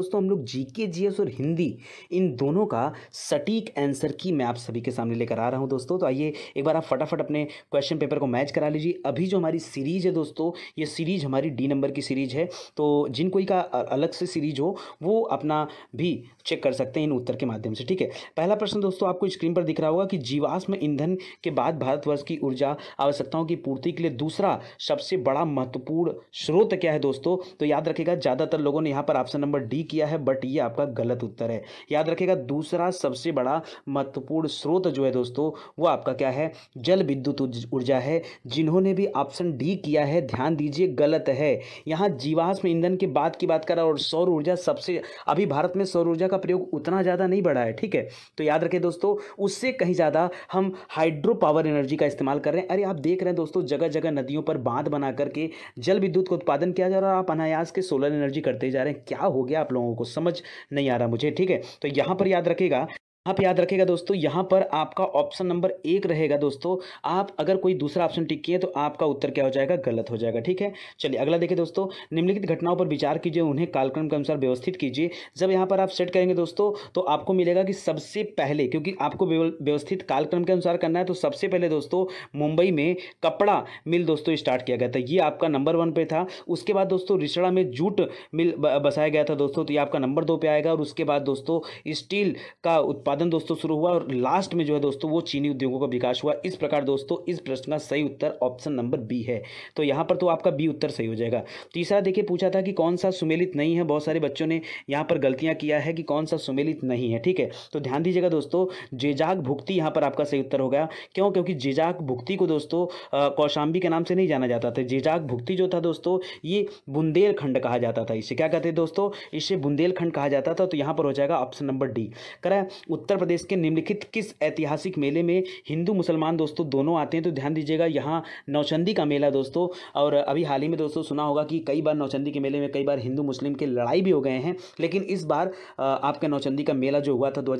दोस्तों हम लोग जीके जीएस और हिंदी इन दोनों का सटीक आंसर की मैं आप सभी के सामने लेकर आ रहा हूं दोस्तों तो आइए एक बार आप फटाफट अपने क्वेश्चन पेपर को मैच करा लीजिए अभी जो हमारी सीरीज है दोस्तों ये सीरीज हमारी डी नंबर की सीरीज है तो जिन कोई का अलग से सीरीज हो वो अपना भी चेक कर सकते हैं इन उत्तर के माध्यम से ठीक है पहला प्रश्न दोस्तों आपको स्क्रीन पर दिख रहा होगा कि जीवाश्म ईंधन के बाद भारतवर्ष की ऊर्जा आवश्यकताओं की पूर्ति के लिए दूसरा सबसे बड़ा महत्वपूर्ण स्रोत क्या है दोस्तों तो याद रखेगा ज़्यादातर लोगों ने यहाँ पर ऑप्शन नंबर डी किया है बट ये आपका गलत उत्तर है याद रखेगा दूसरा सबसे बड़ा महत्वपूर्ण स्रोत जो है दोस्तों वो आपका क्या है जल विद्युत ऊर्जा है जिन्होंने भी ऑप्शन डी किया है ध्यान दीजिए गलत है यहाँ जीवाश्म ईंधन के बाद की बात करा और सौर ऊर्जा सबसे अभी भारत में सौर ऊर्जा का प्रयोग उतना ज़्यादा नहीं बढ़ा है ठीक है तो याद रखें दोस्तों उससे कहीं ज़्यादा हम हाइड्रो पावर एनर्जी का इस्तेमाल कर रहे हैं अरे आप देख रहे हैं दोस्तों जगह जगह नदियों पर बांध बना करके जल विद्युत का उत्पादन किया जा रहा है और आप अनायास के सोलर एनर्जी करते जा रहे हैं क्या हो गया आप लोगों को समझ नहीं आ रहा मुझे ठीक है तो यहां पर याद रखेगा आप याद रखेगा दोस्तों यहाँ पर आपका ऑप्शन नंबर एक रहेगा दोस्तों आप अगर कोई दूसरा ऑप्शन टिक किए तो आपका उत्तर क्या हो जाएगा गलत हो जाएगा ठीक है चलिए अगला देखिए दोस्तों निम्नलिखित घटनाओं पर विचार कीजिए उन्हें कालक्रम के अनुसार व्यवस्थित कीजिए जब यहाँ पर आप सेट करेंगे दोस्तों तो आपको मिलेगा कि सबसे पहले क्योंकि आपको व्यवस्थित कालक्रम के अनुसार करना है तो सबसे पहले दोस्तों मुंबई में कपड़ा मिल दोस्तों स्टार्ट किया गया था ये आपका नंबर वन पे था उसके बाद दोस्तों रिसड़ा में जूट मिल बसाया गया था दोस्तों तो ये आपका नंबर दो पे आएगा और उसके बाद दोस्तों स्टील का उत्पादन उत्पादन दोस्तों शुरू हुआ और लास्ट में जो है दोस्तों वो चीनी उद्योगों का विकास हुआ इस प्रकार दोस्तों इस प्रश्न का सही उत्तर ऑप्शन नंबर बी है तो यहाँ पर तो आपका बी उत्तर सही हो जाएगा तीसरा देखिए पूछा था कि कौन सा सुमेलित नहीं है बहुत सारे बच्चों ने यहाँ पर गलतियाँ किया है कि कौन सा सुमेलित नहीं है ठीक है तो ध्यान दीजिएगा दोस्तों जेजाक भुक्ति यहाँ पर आपका सही उत्तर हो गया क्यों क्योंकि जेजाक भुक्ति को दोस्तों कौशाम्बी के नाम से नहीं जाना जाता था जेजाक भुक्ति जो था दोस्तों ये बुंदेलखंड कहा जाता था इसे क्या कहते हैं दोस्तों इसे बुंदेलखंड कहा जाता था तो यहाँ पर हो जाएगा ऑप्शन नंबर डी करा उत्तर प्रदेश के निम्नलिखित किस ऐतिहासिक मेले में हिंदू मुसलमान दोस्तों दोनों आते हैं तो ध्यान दीजिएगा यहाँ नौचंदी का मेला दोस्तों और अभी हाल ही में दोस्तों सुना होगा कि कई बार नौचंदी के मेले में कई बार हिंदू मुस्लिम के लड़ाई भी हो गए हैं लेकिन इस बार आपका नौचंदी का मेला जो हुआ था दो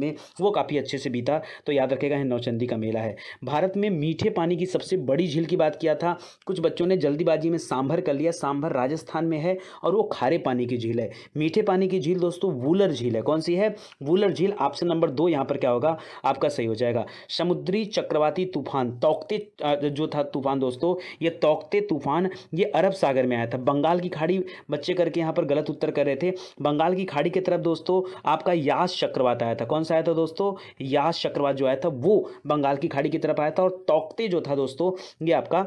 में वो काफ़ी अच्छे से बीता तो याद रखेगा है नौचंदी का मेला है भारत में मीठे पानी की सबसे बड़ी झील की बात किया था कुछ बच्चों ने जल्दीबाजी में सांभर कर लिया सांभर राजस्थान में है और वो खारे पानी की झील है मीठे पानी की झील दोस्तों वूलर झील है कौन सी है वूलर झील आपसे ऑप्शन नंबर दो यहाँ पर क्या होगा आपका सही हो जाएगा समुद्री चक्रवाती तूफान तोकते जो था तूफान दोस्तों ये तोकते तूफान ये अरब सागर में आया था बंगाल की खाड़ी बच्चे करके यहाँ पर गलत उत्तर कर रहे थे बंगाल की खाड़ी की तरफ दोस्तों आपका यास चक्रवात आया था कौन सा आया था दोस्तों यास चक्रवात जो आया था वो बंगाल की खाड़ी की तरफ आया था और तोकते जो था दोस्तों ये आपका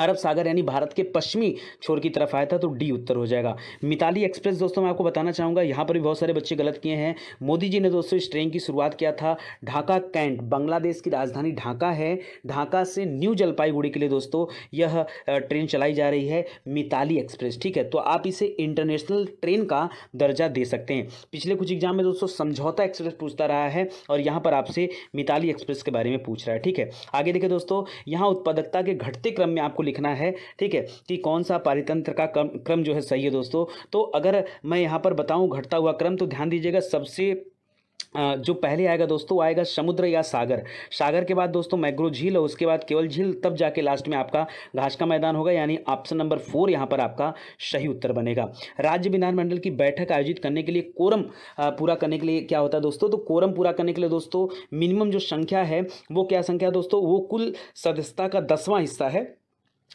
अरब सागर यानी भारत के पश्चिमी छोर की तरफ आया था तो डी उत्तर हो जाएगा मिताली एक्सप्रेस दोस्तों मैं आपको बताना चाहूँगा यहाँ पर भी बहुत सारे बच्चे गलत किए हैं मोदी जी ने दोस्तों इस ट्रेन की शुरुआत किया था ढाका कैंट बांग्लादेश की राजधानी ढाका है ढाका से न्यू जलपाईगुड़ी के लिए दोस्तों यह ट्रेन चलाई जा रही है मिताली एक्सप्रेस ठीक है तो आप इसे इंटरनेशनल ट्रेन का दर्जा दे सकते हैं पिछले कुछ एग्जाम में दोस्तों समझौता एक्सप्रेस पूछता रहा है और यहाँ पर आपसे मिताली एक्सप्रेस के बारे में पूछ रहा है ठीक है आगे देखिए दोस्तों यहाँ उत्पादकता के घटते क्रम में आप आपको लिखना है ठीक है कि कौन सा पारितंत्र का क्रम क्रम जो है सही है दोस्तों तो अगर मैं यहाँ पर बताऊँ घटता हुआ क्रम तो ध्यान दीजिएगा सबसे जो पहले आएगा दोस्तों आएगा समुद्र या सागर सागर के बाद दोस्तों मैग्रो झील और उसके बाद केवल झील तब जाके लास्ट में आपका घास का मैदान होगा यानी ऑप्शन नंबर फोर यहां पर आपका सही उत्तर बनेगा राज्य विधानमंडल की बैठक आयोजित करने के लिए कोरम पूरा करने के लिए क्या होता है दोस्तों तो कोरम पूरा करने के लिए दोस्तों मिनिमम जो संख्या है वो क्या संख्या दोस्तों वो कुल सदस्यता का दसवां हिस्सा है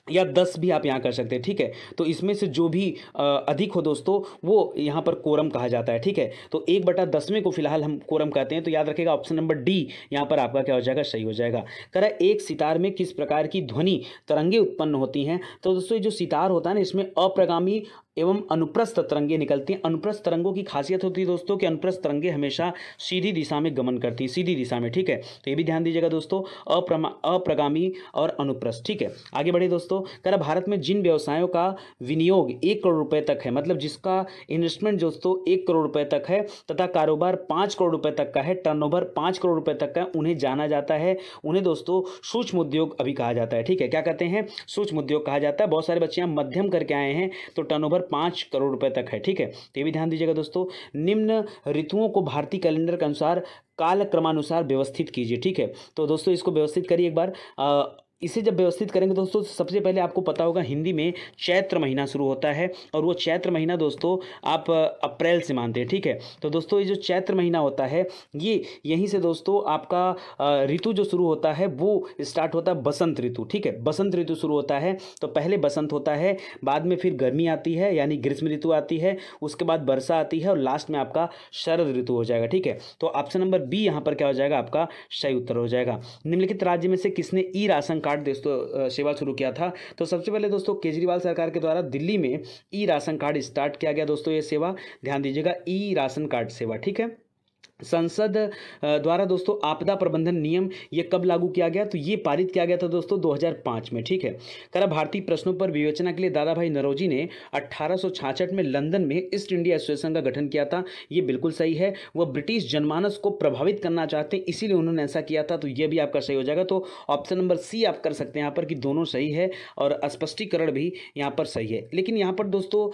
या दस भी आप यहाँ कर सकते हैं ठीक है तो इसमें से जो भी अधिक हो दोस्तों वो यहाँ पर कोरम कहा जाता है ठीक है तो एक बटा दसवें को फिलहाल हम कोरम कहते हैं तो याद रखेगा ऑप्शन नंबर डी यहाँ पर आपका क्या हो जाएगा सही हो जाएगा करा एक सितार में किस प्रकार की ध्वनि तरंगे उत्पन्न होती हैं तो दोस्तों ये जो सितार होता है ना इसमें अप्रगामी एवं अनुप्रस्थ तरंगे निकलती हैं अनुप्रस्थ तरंगों की खासियत होती है दोस्तों कि अनुप्रस्थ तरंगे हमेशा सीधी दिशा में गमन करती हैं सीधी दिशा में ठीक है तो ये भी ध्यान दीजिएगा दोस्तों अप्रमा अप्रगामी और अनुप्रस्थ ठीक है आगे बढ़े दोस्तों कह भारत में जिन व्यवसायों का विनियोग एक करोड़ रुपये तक है मतलब जिसका इन्वेस्टमेंट दोस्तों एक करोड़ रुपये तक है तथा कारोबार पाँच करोड़ रुपये तक का है टर्न ओवर करोड़ रुपये तक का उन्हें जाना जाता है उन्हें दोस्तों सूक्ष्म उद्योग अभी कहा जाता है ठीक है क्या कहते हैं सूक्ष्म उद्योग कहा जाता है बहुत सारे बच्चे यहाँ मध्यम करके आए हैं तो टर्न पर पाँच करोड़ रुपए तक है ठीक है तो ये भी ध्यान दीजिएगा दोस्तों निम्न ऋतुओं को भारतीय कैलेंडर के अनुसार काल क्रमानुसार व्यवस्थित कीजिए ठीक है तो दोस्तों इसको व्यवस्थित करिए एक बार इसे जब व्यवस्थित करेंगे दोस्तों सबसे पहले आपको पता होगा हिंदी में चैत्र महीना शुरू होता है और वो चैत्र महीना दोस्तों आप अप्रैल से मानते हैं ठीक है तो दोस्तों ये जो चैत्र महीना होता है ये यहीं से दोस्तों आपका ऋतु जो शुरू होता है वो स्टार्ट होता है बसंत ऋतु ठीक है बसंत ऋतु शुरू होता है तो पहले बसंत होता है बाद में फिर गर्मी आती है यानी ग्रीष्म ऋतु आती है उसके बाद वर्षा आती है और लास्ट में आपका शरद ऋतु हो जाएगा ठीक है तो ऑप्शन नंबर बी यहाँ पर क्या हो जाएगा आपका सही उत्तर हो जाएगा निम्नलिखित राज्य में से किसने ई राशन कार्ड कार्ड दोस्तों सेवा शुरू किया था तो सबसे पहले दोस्तों केजरीवाल सरकार के द्वारा दिल्ली में ई राशन कार्ड स्टार्ट किया गया दोस्तों ये सेवा ध्यान दीजिएगा ई राशन कार्ड सेवा ठीक है संसद द्वारा दोस्तों आपदा प्रबंधन नियम ये कब लागू किया गया तो ये पारित किया गया था दोस्तों 2005 में ठीक है कला भारतीय प्रश्नों पर विवेचना के लिए दादा भाई नरोजी ने अट्ठारह में लंदन में ईस्ट इंडिया एसोसिएशन का गठन किया था ये बिल्कुल सही है वह ब्रिटिश जनमानस को प्रभावित करना चाहते हैं इसीलिए उन्होंने ऐसा किया था तो ये भी आपका सही हो जाएगा तो ऑप्शन नंबर सी आप कर सकते हैं यहाँ पर कि दोनों सही है और स्पष्टीकरण भी यहाँ पर सही है लेकिन यहाँ पर दोस्तों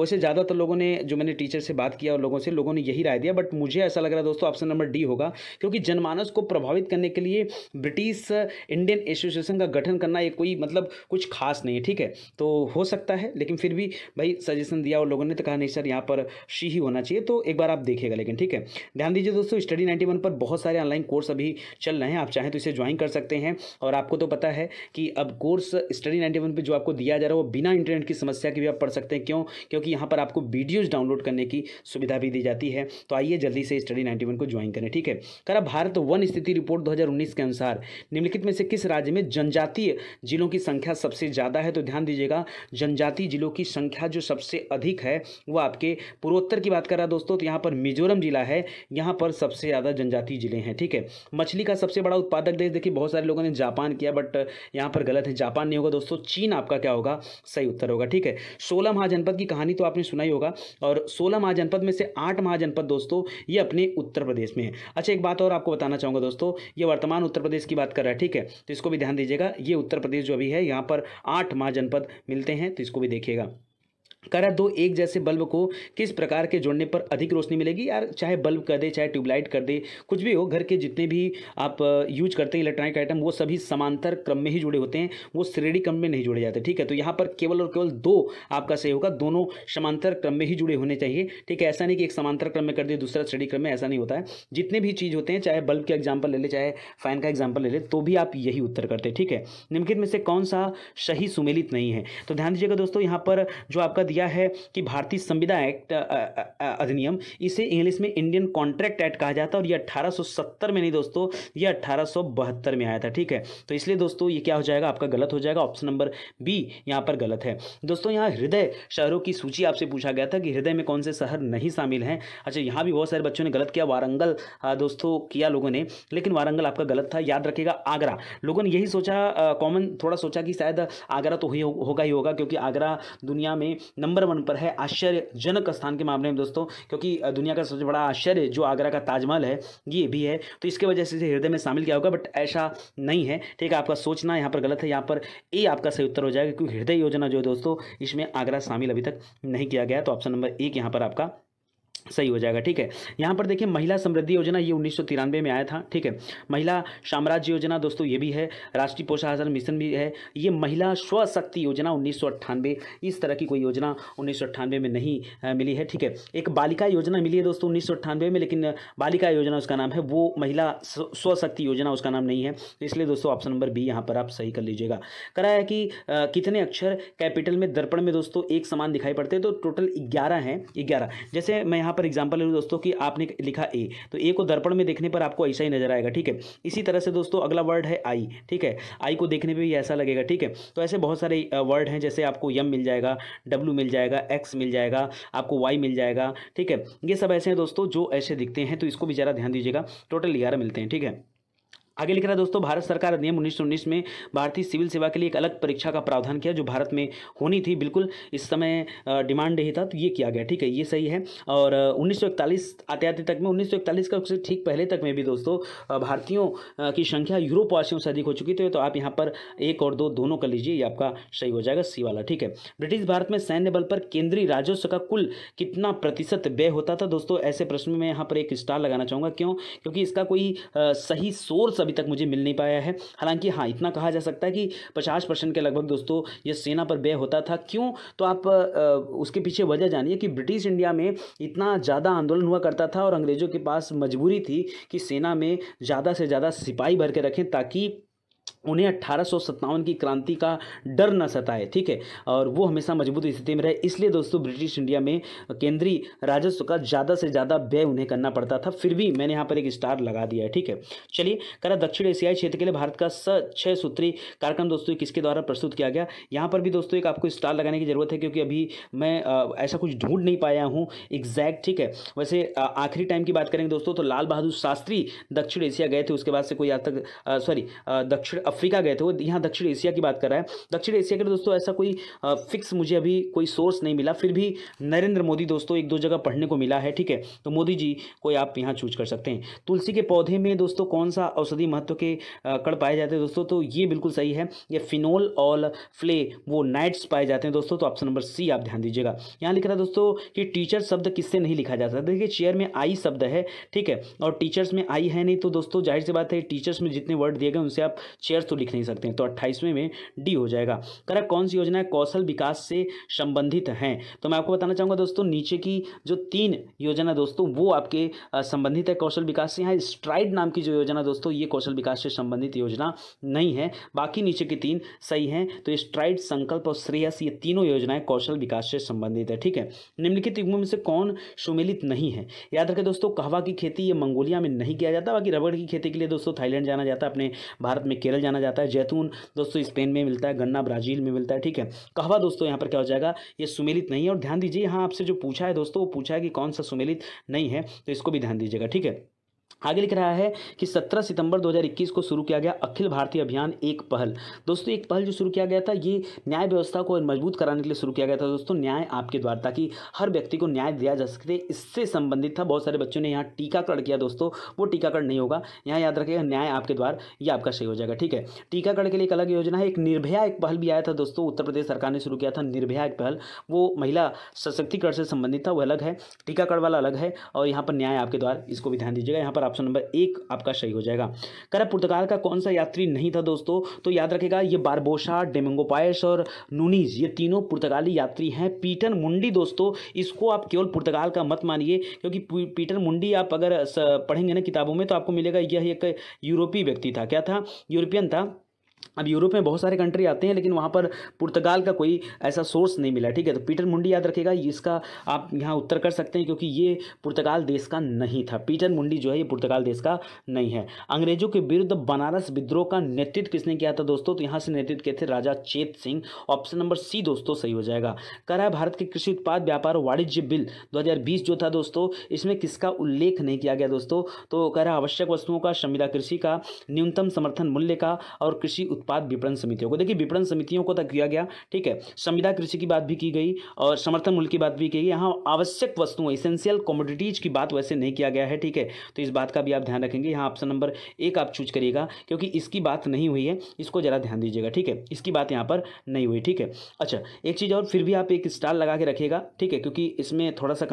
वैसे ज़्यादातर लोगों ने जो मैंने टीचर से बात किया और लोगों से लोगों ने यही राय दिया बट मुझे ऐसा लग रहा जाएगा दोस्तों ऑप्शन नंबर डी होगा क्योंकि जनमानस को प्रभावित करने के लिए ब्रिटिश इंडियन एसोसिएशन का गठन करना ये कोई मतलब कुछ खास नहीं है ठीक है तो हो सकता है लेकिन फिर भी भाई सजेशन दिया और लोगों ने तो कहा नहीं सर यहाँ पर सी ही होना चाहिए तो एक बार आप देखिएगा लेकिन ठीक है ध्यान दीजिए दोस्तों स्टडी नाइन्टी पर बहुत सारे ऑनलाइन कोर्स अभी चल रहे हैं आप चाहें तो इसे ज्वाइन कर सकते हैं और आपको तो पता है कि अब कोर्स स्टडी नाइन्टी वन जो आपको दिया जा रहा है वो बिना इंटरनेट की समस्या के भी आप पढ़ सकते हैं क्यों क्योंकि यहाँ पर आपको वीडियोज़ डाउनलोड करने की सुविधा भी दी जाती है तो आइए जल्दी से स्टडी 1991 को ज्वाइन करें ठीक है करा भारत वन स्थिति रिपोर्ट 2019 के अनुसार निम्नलिखित में से किस राज्य में जनजातीय जिलों की संख्या सबसे ज़्यादा है तो ध्यान दीजिएगा जनजातीय जिलों की संख्या जो सबसे अधिक है वो आपके पूर्वोत्तर की बात कर रहा दोस्तों तो यहाँ पर मिजोरम जिला है यहाँ पर सबसे ज़्यादा जनजातीय जिले हैं ठीक है मछली का सबसे बड़ा उत्पादक देश देखिए बहुत सारे लोगों ने जापान किया बट यहाँ पर गलत है जापान नहीं होगा दोस्तों चीन आपका क्या होगा सही उत्तर होगा ठीक है सोलह महाजनपद की कहानी तो आपने सुना ही होगा और सोलह महाजनपद में से आठ महाजनपद दोस्तों ये अपने उत्तर प्रदेश में है अच्छा एक बात और आपको बताना चाहूँगा दोस्तों ये वर्तमान उत्तर प्रदेश की बात कर रहा है ठीक है तो इसको भी ध्यान दीजिएगा ये उत्तर प्रदेश जो अभी है यहाँ पर आठ महाजनपद मिलते हैं तो इसको भी देखिएगा करा दो एक जैसे बल्ब को किस प्रकार के जोड़ने पर अधिक रोशनी मिलेगी यार चाहे बल्ब कर दे चाहे ट्यूबलाइट कर दे कुछ भी हो घर के जितने भी आप यूज करते हैं इलेक्ट्रॉनिक आइटम वो सभी समांतर क्रम में ही जुड़े होते हैं वो श्रेणी क्रम में नहीं जुड़े जाते ठीक है तो यहाँ पर केवल और केवल दो आपका सही होगा दोनों समांतर क्रम में ही जुड़े होने चाहिए ठीक है ऐसा नहीं कि एक समांतर क्रम में कर दे दूसरा श्रेणी क्रम में ऐसा नहीं होता है जितने भी चीज़ होते हैं चाहे बल्ब के एग्जाम्पल ले लें चाहे फैन का एग्जाम्पल ले ले तो भी आप यही उत्तर करते ठीक है निम्नलिखित में से कौन सा सही सुमेलित नहीं है तो ध्यान दीजिएगा दोस्तों यहाँ पर जो आपका दिया है कि भारतीय संविदा एक्ट अधिनियम इसे इंग्लिश में इंडियन कॉन्ट्रैक्ट एक्ट कहा जाता है और ये 1870 में नहीं दोस्तों ये 1872 में आया था ठीक है तो इसलिए दोस्तों ये क्या हो जाएगा आपका गलत हो जाएगा ऑप्शन नंबर बी यहाँ पर गलत है दोस्तों यहाँ हृदय शहरों की सूची आपसे पूछा गया था कि हृदय में कौन से शहर नहीं शामिल हैं अच्छा यहाँ भी बहुत सारे बच्चों ने गलत किया वारंगल दोस्तों किया लोगों ने लेकिन वारंगल आपका गलत था याद रखेगा आगरा लोगों ने यही सोचा कॉमन थोड़ा सोचा कि शायद आगरा तो हुई होगा ही होगा क्योंकि आगरा दुनिया में नंबर वन पर है आश्चर्यजनक स्थान के मामले में दोस्तों क्योंकि दुनिया का सबसे बड़ा आश्चर्य जो आगरा का ताजमहल है ये भी है तो इसके वजह से इसे हृदय में शामिल किया होगा बट ऐसा नहीं है ठीक है आपका सोचना यहाँ पर गलत है यहाँ पर ए आपका सही उत्तर हो जाएगा क्योंकि हृदय योजना जो है दोस्तों इसमें आगरा शामिल अभी तक नहीं किया गया तो ऑप्शन नंबर एक यहाँ पर आपका सही हो जाएगा ठीक है यहाँ पर देखिए महिला समृद्धि योजना ये उन्नीस में आया था ठीक है महिला साम्राज्य योजना दोस्तों ये भी है राष्ट्रीय पोषाहार मिशन भी है ये महिला स्वशक्ति योजना उन्नीस इस तरह की कोई योजना उन्नीस में नहीं आ, मिली है ठीक है एक बालिका योजना मिली है दोस्तों उन्नीस में लेकिन बालिका योजना उसका नाम है वो महिला स्वशक्ति योजना उसका नाम नहीं है इसलिए दोस्तों ऑप्शन नंबर बी यहाँ पर आप सही कर लीजिएगा कराया कि कितने अक्षर कैपिटल में दर्पण में दोस्तों एक समान दिखाई पड़ते हैं तो टोटल ग्यारह हैं ग्यारह जैसे मैं यहाँ यहाँ पर एग्जाम्पल है दोस्तों कि आपने लिखा ए तो ए को दर्पण में देखने पर आपको ऐसा ही नजर आएगा ठीक है इसी तरह से दोस्तों अगला वर्ड है आई ठीक है आई को देखने पर भी ऐसा लगेगा ठीक है तो ऐसे बहुत सारे वर्ड हैं जैसे आपको यम मिल जाएगा डब्ल्यू मिल जाएगा एक्स मिल जाएगा आपको वाई मिल जाएगा ठीक है ये सब ऐसे हैं दोस्तों जो ऐसे दिखते हैं तो इसको भी ज़रा ध्यान दीजिएगा टोटल ग्यारह मिलते हैं ठीक है आगे लिख रहा है दोस्तों भारत सरकार अधिनियम उन्नीस में भारतीय सिविल सेवा के लिए एक अलग परीक्षा का प्रावधान किया जो भारत में होनी थी बिल्कुल इस समय डिमांड ही था तो ये किया गया ठीक है ये सही है और उन्नीस आते आते तक में उन्नीस का ठीक पहले तक में भी दोस्तों भारतीयों की संख्या यूरोपवासियों से अधिक हो चुकी थी तो आप यहाँ पर एक और दो दोनों कर लीजिए ये आपका सही हो जाएगा सी वाला ठीक है ब्रिटिश भारत में सैन्य बल पर केंद्रीय राजस्व का कुल कितना प्रतिशत व्यय होता था दोस्तों ऐसे प्रश्न में यहाँ पर एक स्टार लगाना चाहूँगा क्यों क्योंकि इसका कोई सही सोर्स अभी अभी तक मुझे मिल नहीं पाया है हालांकि हाँ इतना कहा जा सकता है कि पचास परसेंट के लगभग दोस्तों ये सेना पर व्यय होता था क्यों तो आप उसके पीछे वजह जानिए कि ब्रिटिश इंडिया में इतना ज़्यादा आंदोलन हुआ करता था और अंग्रेज़ों के पास मजबूरी थी कि सेना में ज़्यादा से ज़्यादा सिपाही भर के रखें ताकि उन्हें अट्ठारह की क्रांति का डर न सताए ठीक है और वो हमेशा मजबूत स्थिति में रहे इसलिए दोस्तों ब्रिटिश इंडिया में केंद्रीय राजस्व का ज़्यादा से ज़्यादा व्यय उन्हें करना पड़ता था फिर भी मैंने यहाँ पर एक स्टार लगा दिया है ठीक है चलिए करा दक्षिण एशियाई क्षेत्र के लिए भारत का स छः सूत्री कार्यक्रम दोस्तों किसके द्वारा प्रस्तुत किया गया यहाँ पर भी दोस्तों एक आपको स्टार लगाने की ज़रूरत है क्योंकि अभी मैं ऐसा कुछ ढूंढ नहीं पाया हूँ एग्जैक्ट ठीक है वैसे आखिरी टाइम की बात करेंगे दोस्तों तो लाल बहादुर शास्त्री दक्षिण एशिया गए थे उसके बाद से कोई आज तक सॉरी दक्षिण अफ्रीका गए थे वो यहाँ दक्षिण एशिया की बात कर रहा है दक्षिण एशिया के लिए दोस्तों ऐसा कोई फिक्स मुझे अभी कोई सोर्स नहीं मिला फिर भी नरेंद्र मोदी दोस्तों एक दो जगह पढ़ने को मिला है ठीक है तो मोदी जी कोई आप यहाँ चूज कर सकते हैं तुलसी के पौधे में दोस्तों कौन सा औषधि महत्व के कण पाए जाते हैं दोस्तों तो ये बिल्कुल सही है ये फिनोल और फ्ले वो नाइट्स पाए जाते हैं दोस्तों तो ऑप्शन नंबर सी आप ध्यान दीजिएगा यहाँ लिख रहा है दोस्तों कि टीचर शब्द किससे नहीं लिखा जाता देखिए चेयर में आई शब्द है ठीक है और टीचर्स में आई है नहीं तो दोस्तों जाहिर सी बात है टीचर्स में जितने वर्ड दिए गए उनसे आप चेयर ईयर्स तो लिख नहीं सकते हैं तो अट्ठाईसवें में डी हो जाएगा करेक्ट कौन सी योजनाएं कौशल विकास से संबंधित हैं तो मैं आपको बताना चाहूँगा दोस्तों नीचे की जो तीन योजना दोस्तों वो आपके संबंधित है कौशल विकास से यहाँ स्ट्राइड नाम की जो योजना दोस्तों ये कौशल विकास से संबंधित योजना नहीं है बाकी नीचे की तीन सही हैं तो स्ट्राइड संकल्प और श्रेयस ये तीनों योजनाएँ कौशल विकास से संबंधित है ठीक है निम्नलिखित युग्मों में से कौन सुमिलित नहीं है याद रखें दोस्तों कहवा की खेती ये मंगोलिया में नहीं किया जाता बाकी रबड़ की खेती के लिए दोस्तों थाईलैंड जाना जाता है अपने भारत में केरल जाना जाता है जैतून दोस्तों स्पेन में मिलता है गन्ना ब्राज़ील में मिलता है ठीक है कहवा दोस्तों यहाँ पर क्या हो जाएगा ये सुमेलित नहीं है और ध्यान दीजिए यहाँ आपसे जो पूछा है दोस्तों वो पूछा है कि कौन सा सुमेलित नहीं है तो इसको भी ध्यान दीजिएगा ठीक है आगे लिख रहा है कि 17 सितंबर 2021 को शुरू किया गया अखिल भारतीय अभियान एक पहल दोस्तों एक पहल जो शुरू किया गया था ये न्याय व्यवस्था को मजबूत कराने के लिए शुरू किया गया था दोस्तों न्याय आपके द्वारा ताकि हर व्यक्ति को न्याय दिया जा सके इससे संबंधित था बहुत सारे बच्चों ने यहाँ टीकाकरण किया दोस्तों वो टीकाकरण नहीं होगा यहाँ याद रखेगा न्याय आपके द्वार ये आपका सही हो जाएगा ठीक है टीकाकरण के लिए एक अलग योजना है एक निर्भया एक पहल भी आया था दोस्तों उत्तर प्रदेश सरकार ने शुरू किया था निर्भया एक पहल वो महिला सशक्तिकरण से संबंधित था वो अलग है टीकाकरण वाला अलग है और यहाँ पर न्याय आपके द्वार इसको भी ध्यान दीजिएगा यहाँ पर ऑप्शन नंबर एक आपका सही हो जाएगा करा पुर्तगाल का कौन सा यात्री नहीं था दोस्तों तो याद रखेगा ये बारबोशा डेमेंगो पायस और नूनीज ये तीनों पुर्तगाली यात्री हैं पीटर मुंडी दोस्तों इसको आप केवल पुर्तगाल का मत मानिए क्योंकि पीटर मुंडी आप अगर पढ़ेंगे ना किताबों में तो आपको मिलेगा यह एक यूरोपीय व्यक्ति था क्या था यूरोपियन था अब यूरोप में बहुत सारे कंट्री आते हैं लेकिन वहाँ पर पुर्तगाल का कोई ऐसा सोर्स नहीं मिला ठीक है तो पीटर मुंडी याद रखेगा इसका आप यहाँ उत्तर कर सकते हैं क्योंकि ये पुर्तगाल देश का नहीं था पीटर मुंडी जो है ये पुर्तगाल देश का नहीं है अंग्रेजों के विरुद्ध बनारस विद्रोह का नेतृत्व किसने किया था दोस्तों तो यहाँ से नेतृत्व किए थे राजा चेत सिंह ऑप्शन नंबर सी दोस्तों सही हो जाएगा करा भारत के कृषि उत्पाद व्यापार वाणिज्य बिल दो जो था दोस्तों इसमें किसका उल्लेख नहीं किया गया दोस्तों तो कह रहा आवश्यक वस्तुओं का संविदा कृषि का न्यूनतम समर्थन मूल्य का और कृषि उत्पाद विपणन समितियों को देखिए विपणन समितियों को तक तो किया गया ठीक है संविदा कृषि की बात भी की गई और समर्थन मूल्य की बात भी की गई यहाँ आवश्यक वस्तुओं इसेंशियल कॉमोडिटीज की बात वैसे नहीं किया गया है ठीक है तो इस बात का भी आप ध्यान रखेंगे यहाँ ऑप्शन नंबर एक आप चूज करिएगा क्योंकि इसकी बात नहीं हुई है इसको ज़रा ध्यान दीजिएगा ठीक है इसकी बात यहाँ पर नहीं हुई ठीक है अच्छा एक चीज़ और फिर भी आप एक स्टार लगा के रखिएगा ठीक है क्योंकि इसमें थोड़ा सा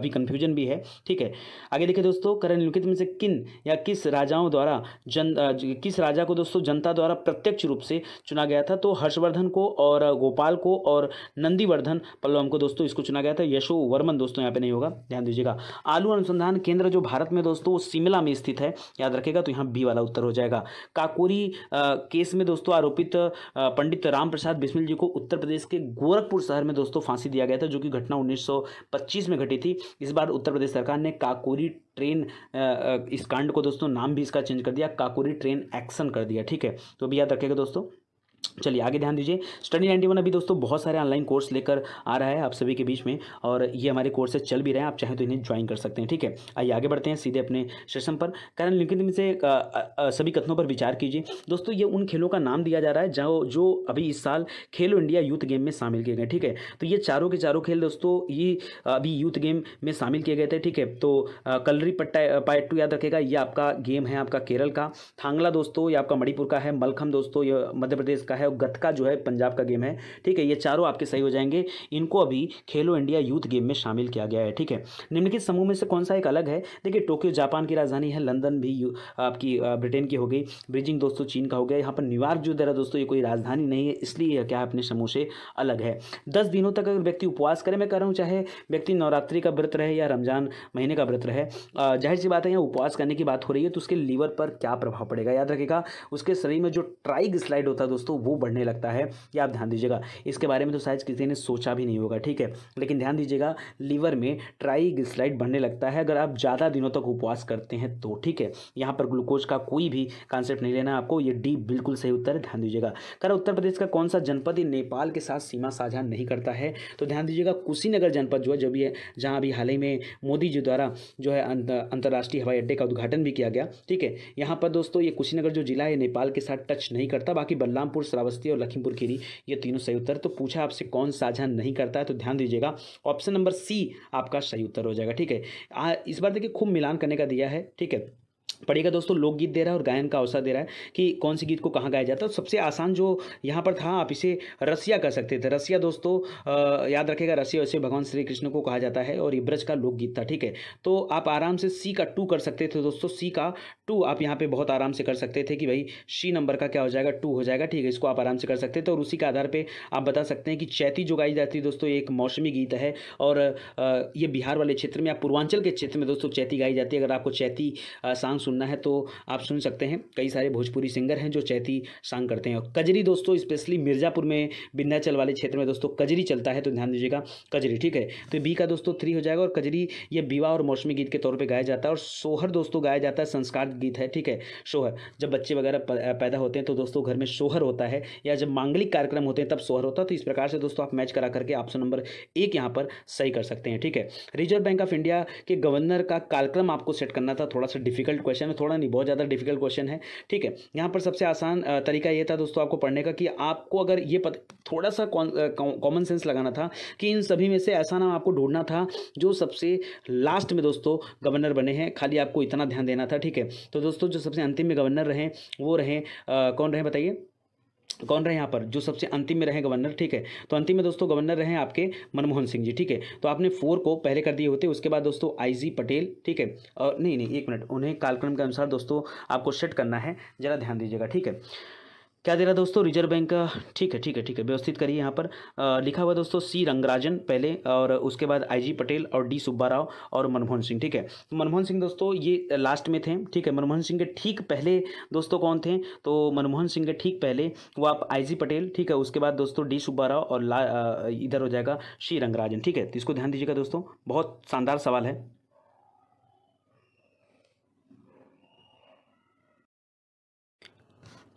अभी कन्फ्यूजन भी है ठीक है आगे देखिए दोस्तों करण लिखित में से किन या किस राजाओं द्वारा जन किस राजा को दोस्तों जनता द्वारा प्रत्यक्ष रूप से चुना गया था तो हर्षवर्धन को और गोपाल को और नंदीवर्धन पल्लवम को दोस्तों इसको चुना गया था यशो वर्मन दोस्तों यहाँ पे नहीं होगा ध्यान दीजिएगा आलू अनुसंधान केंद्र जो भारत में दोस्तों शिमला में स्थित है याद रखेगा तो यहाँ बी वाला उत्तर हो जाएगा काकोरी केस में दोस्तों आरोपित पंडित राम प्रसाद बिस्मिल जी को उत्तर प्रदेश के गोरखपुर शहर में दोस्तों फांसी दिया गया था जो कि घटना 1925 में घटी थी इस बार उत्तर प्रदेश सरकार ने काकोरी ट्रेन इस कांड को दोस्तों नाम भी इसका चेंज कर दिया काकोरी ट्रेन एक्शन कर दिया ठीक है तो भी याद रखेगा दोस्तों चलिए आगे ध्यान दीजिए स्टडी नाइन्टी वन अभी दोस्तों बहुत सारे ऑनलाइन कोर्स लेकर आ रहा है आप सभी के बीच में और ये हमारे कोर्सेज चल भी रहे हैं आप चाहें तो इन्हें ज्वाइन कर सकते हैं ठीक है आइए आगे बढ़ते हैं सीधे अपने सेशन पर कारण लिंकिन में से आ, आ, आ, सभी कथनों पर विचार कीजिए दोस्तों ये उन खेलों का नाम दिया जा रहा है जो जो अभी इस साल खेलो इंडिया यूथ गेम में शामिल किए गए ठीक है तो ये चारों के चारों खेल दोस्तों ये अभी यूथ गेम में शामिल किए गए थे ठीक है तो कलरी पट्टा पाइट टू याद रखेगा ये आपका गेम है आपका केरल का थांगला दोस्तों ये आपका मणिपुर का है मलखम दोस्तों ये मध्य प्रदेश का है और गतका जो है पंजाब का गेम है ठीक है ये चारों आपके सही हो जाएंगे इनको अभी खेलो इंडिया यूथ गेम में शामिल किया गया है ठीक है निम्नलिखित समूह में से कौन सा एक अलग है देखिए टोक्यो जापान की राजधानी है लंदन भी आपकी ब्रिटेन की हो गई बीजिंग दोस्तों चीन का हो गया यहाँ पर न्यूयॉर्क जो दरा दोस्तों ये कोई राजधानी नहीं है इसलिए यह क्या है अपने समूह से अलग है दस दिनों तक अगर व्यक्ति उपवास करे मैं कर रहा हूँ चाहे व्यक्ति नवरात्रि का व्रत रहे या रमजान महीने का व्रत रहे जाहिर सी बात है यहाँ उपवास करने की बात हो रही है तो उसके लीवर पर क्या प्रभाव पड़ेगा याद रखेगा उसके शरीर में जो ट्राइग स्लाइड होता है दोस्तों वो बढ़ने लगता है ये आप ध्यान दीजिएगा इसके बारे में तो शायद किसी ने सोचा भी नहीं होगा ठीक है लेकिन ध्यान दीजिएगा लीवर में ट्राइग्लिसराइड बढ़ने लगता है अगर आप ज़्यादा दिनों तक उपवास करते हैं तो ठीक है यहाँ पर ग्लूकोज का कोई भी कॉन्सेप्ट नहीं लेना आपको ये डी बिल्कुल सही उत्तर ध्यान दीजिएगा करा उत्तर प्रदेश का कौन सा जनपद ये नेपाल के साथ सीमा साझा नहीं करता है तो ध्यान दीजिएगा कुशीनगर जनपद जो है जब ये जहाँ अभी हाल ही में मोदी जी द्वारा जो है अंतर्राष्ट्रीय हवाई अड्डे का उद्घाटन भी किया गया ठीक है यहाँ पर दोस्तों ये कुशीनगर जो जिला है नेपाल के साथ टच नहीं करता बाकी बलरामपुर श्रावस्ती और लखीमपुर खीरी ये तीनों सही उत्तर तो पूछा आपसे कौन साझा नहीं करता है तो ध्यान दीजिएगा ऑप्शन नंबर सी आपका सही उत्तर हो जाएगा ठीक है आ, इस बार देखिए खूब मिलान करने का दिया है ठीक है पढ़िएगा दोस्तों लोकगीत दे रहा है और गायन का अवसर दे रहा है कि कौन सी गीत को कहाँ गाया जाता है तो सबसे आसान जो यहाँ पर था आप इसे रसिया कह सकते थे रसिया दोस्तों आ, याद रखेगा रसिया वैसे भगवान श्री कृष्ण को कहा जाता है और इब्रज का लोकगीत था ठीक है तो आप आराम से सी का टू कर सकते थे दोस्तों सी का टू आप यहाँ पे बहुत आराम से कर सकते थे कि भाई शी नंबर का क्या हो जाएगा टू हो जाएगा ठीक है इसको आप आराम से कर सकते थे और उसी के आधार पर आप बता सकते हैं कि चैती जो गाई जाती है दोस्तों एक मौसमी गीत है और ये बिहार वाले क्षेत्र में या पूर्वांचल के क्षेत्र में दोस्तों चैती गाई जाती है अगर आपको चैती सांग सुनना है तो आप सुन सकते हैं कई सारे भोजपुरी सिंगर हैं जो चैती सांग करते हैं कजरी दोस्तों स्पेशली मिर्ज़ापुर में विन्ध्याचल वाले क्षेत्र में दोस्तों कजरी चलता है तो ध्यान दीजिएगा कजरी ठीक है तो बी का दोस्तों थ्री हो जाएगा और कजरी ये विवाह और मौसमी गीत के तौर पर गाया जाता है और सोहर दोस्तों गाया जाता है संस्कार गीत है ठीक है शोहर जब बच्चे वगैरह पैदा होते हैं तो दोस्तों घर में शोहर होता है या जब मांगलिक कार्यक्रम होते हैं तब शोहर होता है तो इस प्रकार से दोस्तों आप मैच करा करके ऑप्शन नंबर एक यहाँ पर सही कर सकते हैं ठीक है रिजर्व बैंक ऑफ इंडिया के गवर्नर का कार्यक्रम आपको सेट करना था थोड़ा सा डिफिकल्ट क्वेश्चन है थोड़ा नहीं बहुत ज़्यादा डिफिकल्ट क्वेश्चन है ठीक है यहाँ पर सबसे आसान तरीका ये था दोस्तों आपको पढ़ने का कि आपको अगर ये थोड़ा सा कॉमन सेंस लगाना था कि इन सभी में से ऐसा नाम आपको ढूंढना था जो सबसे लास्ट में दोस्तों गवर्नर बने हैं खाली आपको इतना ध्यान देना था ठीक है तो दोस्तों जो सबसे अंतिम में गवर्नर रहे वो रहे कौन रहे बताइए कौन रहे यहाँ पर जो सबसे अंतिम में रहे गवर्नर ठीक है तो अंतिम में दोस्तों गवर्नर रहे आपके मनमोहन सिंह जी ठीक है तो आपने फोर को पहले कर दिए होते उसके बाद दोस्तों आईजी पटेल ठीक है और नहीं नहीं एक मिनट उन्हें कालक्रम के अनुसार दोस्तों आपको सेट करना है ज़रा ध्यान दीजिएगा ठीक है क्या दे रहा दोस्तों रिजर्व बैंक का ठीक है ठीक है ठीक है व्यवस्थित करिए यहाँ पर आ, लिखा हुआ दोस्तों सी रंगराजन पहले और उसके बाद आईजी पटेल और डी सुब्बा राव और मनमोहन सिंह ठीक है तो मनमोहन सिंह दोस्तों ये लास्ट में थे ठीक है मनमोहन सिंह के ठीक पहले दोस्तों कौन थे तो मनमोहन सिंह के ठीक पहले वो आप आई पटेल ठीक है उसके बाद दोस्तों डी सुब्बा राव और ला इधर हो जाएगा सी रंगराजन ठीक है तो इसको ध्यान दीजिएगा दोस्तों बहुत शानदार सवाल है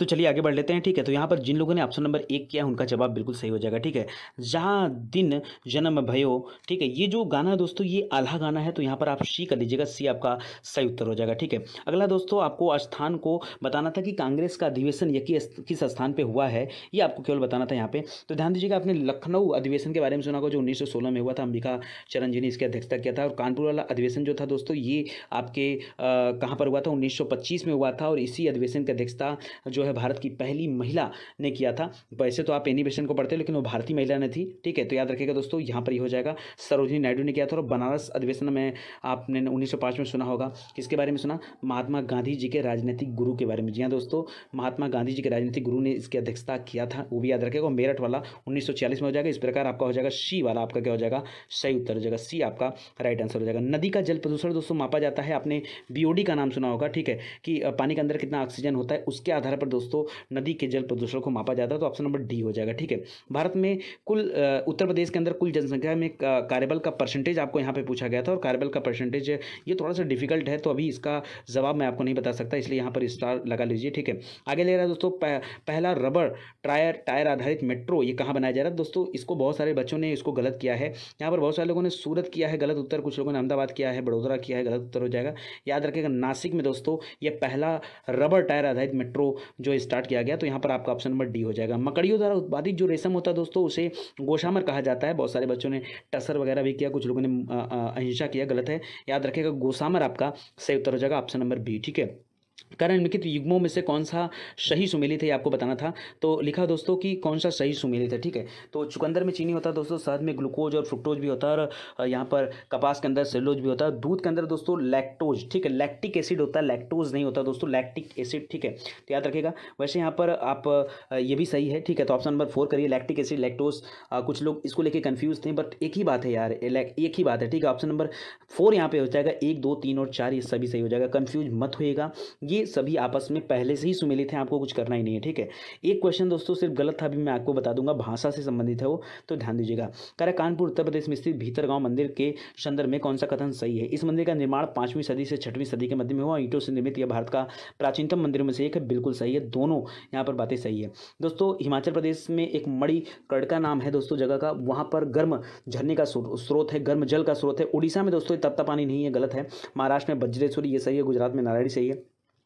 तो चलिए आगे बढ़ लेते हैं ठीक है तो यहाँ पर जिन लोगों ने ऑप्शन नंबर एक किया उनका जवाब बिल्कुल सही हो जाएगा ठीक है जहाँ दिन जन्म भयो ठीक है ये जो गाना है दोस्तों ये आल्हा गाना है तो यहाँ पर आप सी कर लीजिएगा सी आपका सही उत्तर हो जाएगा ठीक है अगला दोस्तों आपको स्थान को बताना था कि कांग्रेस का अधिवेशन किस स्थान पर हुआ है ये आपको केवल बताना था यहाँ पर तो ध्यान दीजिएगा आपने लखनऊ अधिवेशन के बारे में सुना होगा जो उन्नीस में हुआ था अंबिका चरण जी ने इसकी अध्यक्षता किया था और कानपुर वाला अधिवेशन जो था दोस्तों ये आपके कहाँ पर हुआ था उन्नीस में हुआ था और इसी अधिवेशन की अध्यक्षता जो है में भारत की पहली महिला ने किया था वैसे तो आप एनिवेशन को पढ़ते लेकिन वो भारतीय महिला ने थी ठीक है तो याद रखेगा दोस्तों यहाँ पर ही हो जाएगा सरोजनी नायडू ने किया था और बनारस अधिवेशन में आपने उन्नीस में सुना होगा किसके बारे में सुना महात्मा गांधी जी के राजनीतिक गुरु के बारे में जी हाँ दोस्तों महात्मा गांधी जी के राजनीतिक गुरु ने इसकी अध्यक्षता किया था वो भी याद रखेगा मेरठ वाला उन्नीस में हो जाएगा इस प्रकार आपका हो जाएगा सी वाला आपका क्या हो जाएगा सही उत्तर हो जाएगा सी आपका राइट आंसर हो जाएगा नदी का जल प्रदूषण दोस्तों मापा जाता है आपने बीओडी का नाम सुना होगा ठीक है कि पानी के अंदर कितना ऑक्सीजन होता है उसके आधार पर दोस्तों दोस्तों नदी के जल प्रदूषण को मापा जाता है तो ऑप्शन नंबर डी हो जाएगा ठीक है भारत में कुल उत्तर प्रदेश के अंदर कुल जनसंख्या में कार्यबल का परसेंटेज आपको यहाँ पर पूछा गया था और कार्यबल का परसेंटेज ये थोड़ा सा डिफिकल्ट है तो अभी इसका जवाब मैं आपको नहीं बता सकता इसलिए यहाँ पर स्टार लगा लीजिए ठीक है आगे ले रहा है दोस्तों पहला रबर टायर टायर आधारित मेट्रो ये कहाँ बनाया जा रहा है दोस्तों इसको बहुत सारे बच्चों ने इसको गलत किया है यहाँ पर बहुत सारे लोगों ने सूरत किया है गलत उत्तर कुछ लोगों ने अहमदाबाद किया है बड़ोदरा किया है गलत उत्तर हो जाएगा याद रखेगा नासिक में दोस्तों ये पहला रबर टायर आधारित मेट्रो जो स्टार्ट किया गया तो यहाँ पर आपका ऑप्शन नंबर डी हो जाएगा मकड़ियों द्वारा उत्पादित जो रेशम होता है दोस्तों उसे गोशामर कहा जाता है बहुत सारे बच्चों ने टसर वगैरह भी किया कुछ लोगों ने अहिंसा किया गलत है याद रखेगा गोसामर आपका सही उत्तर हो जाएगा ऑप्शन नंबर बी ठीक है करण निम्नलिखित युग्मों में से कौन सा सही सुमेलित है आपको बताना था तो लिखा दोस्तों कि कौन सा सही सुमेलित है ठीक है तो चुकंदर में चीनी होता है दोस्तों साथ में ग्लूकोज और फ्रुक्टोज भी होता है और यहाँ पर कपास के अंदर सेलोज भी होता है दूध के अंदर दोस्तों लैक्टोज ठीक है लैक्टिक एसिड होता है लैक्टोज नहीं होता दोस्तों लैक्टिक एसिड ठीक है तो याद रखेगा वैसे यहाँ पर आप ये भी सही है ठीक है तो ऑप्शन नंबर फोर करिए लैक्टिक एसिड लैक्टोज कुछ लोग इसको लेकर कन्फ्यूज थे बट एक ही बात है यार एक ही बात है ठीक है ऑप्शन नंबर फोर यहाँ पर हो जाएगा एक दो तीन और चार ये सभी सही हो जाएगा कन्फ्यूज मत होएगा ये ये सभी आपस में पहले से ही सुमिलित हैं आपको कुछ करना ही नहीं है ठीक है एक क्वेश्चन दोस्तों सिर्फ गलत था अभी मैं आपको बता दूंगा भाषा से संबंधित है वो तो ध्यान दीजिएगा करा कानपुर उत्तर प्रदेश में स्थित भीतरगांव मंदिर के संदर्भ में कौन सा कथन सही है इस मंदिर का निर्माण पांचवीं सदी से छठवीं सदी के मध्य में हुआ ईटों से निर्मित यह भारत का प्राचीनतम मंदिरों में से एक है बिल्कुल सही है दोनों यहाँ पर बातें सही है दोस्तों हिमाचल प्रदेश में एक मड़ी कड़का नाम है दोस्तों जगह का वहाँ पर गर्म झरने का स्रोत है गर्म जल का स्रोत है उड़ीसा में दोस्तों तपता पानी नहीं है गलत है महाराष्ट्र में बज्रेश्वरी ये सही है गुजरात में नारायणी सही है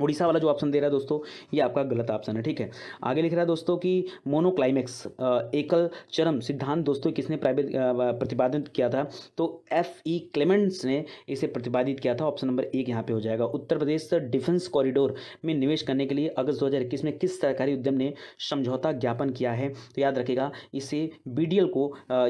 उड़ीसा वाला जो ऑप्शन दे रहा है दोस्तों ये आपका गलत ऑप्शन है ठीक है आगे लिख रहा है दोस्तों कि मोनोक्लाइमेक्स एकल चरम सिद्धांत दोस्तों किसने प्राइवेट प्रतिपादित किया था तो एफ ई क्लेमेंट्स ने इसे प्रतिपादित किया था ऑप्शन नंबर एक यहाँ पे हो जाएगा उत्तर प्रदेश डिफेंस कॉरिडोर में निवेश करने के लिए अगस्त दो में किस सरकारी उद्यम ने समझौता ज्ञापन किया है तो याद रखेगा इसे बी को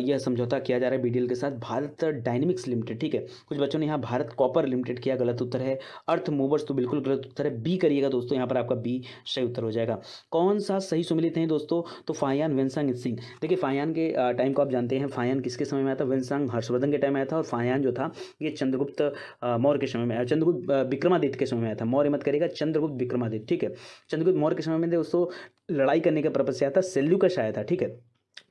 यह समझौता किया जा रहा है बी के साथ भारत डायनेमिक्स लिमिटेड ठीक है कुछ बच्चों ने यहाँ भारत कॉपर लिमिटेड किया गलत उत्तर है अर्थ मूवर्स तो बिल्कुल गलत उत्तर है बी करिएगा दोस्तों यहाँ पर आपका बी सही उत्तर हो जाएगा कौन सा सही सुमिलित है दोस्तों तो फायान वेनसंग सिंह देखिए फायान के टाइम को आप जानते हैं फायान किसके समय में आया था वेनसंग हर्षवर्धन के टाइम आया था और फायान जो था ये चंद्रगुप्त मौर्य के समय में आया चंद्रगुप्त विक्रमादित्य के समय में आया था मौर्य मत करेगा चंद्रगुप्त विक्रमादित्य ठीक है चंद्रगुप्त मौर्य के समय में दोस्तों लड़ाई करने के पर्पज से आया था सेल्यूकस आया था ठीक है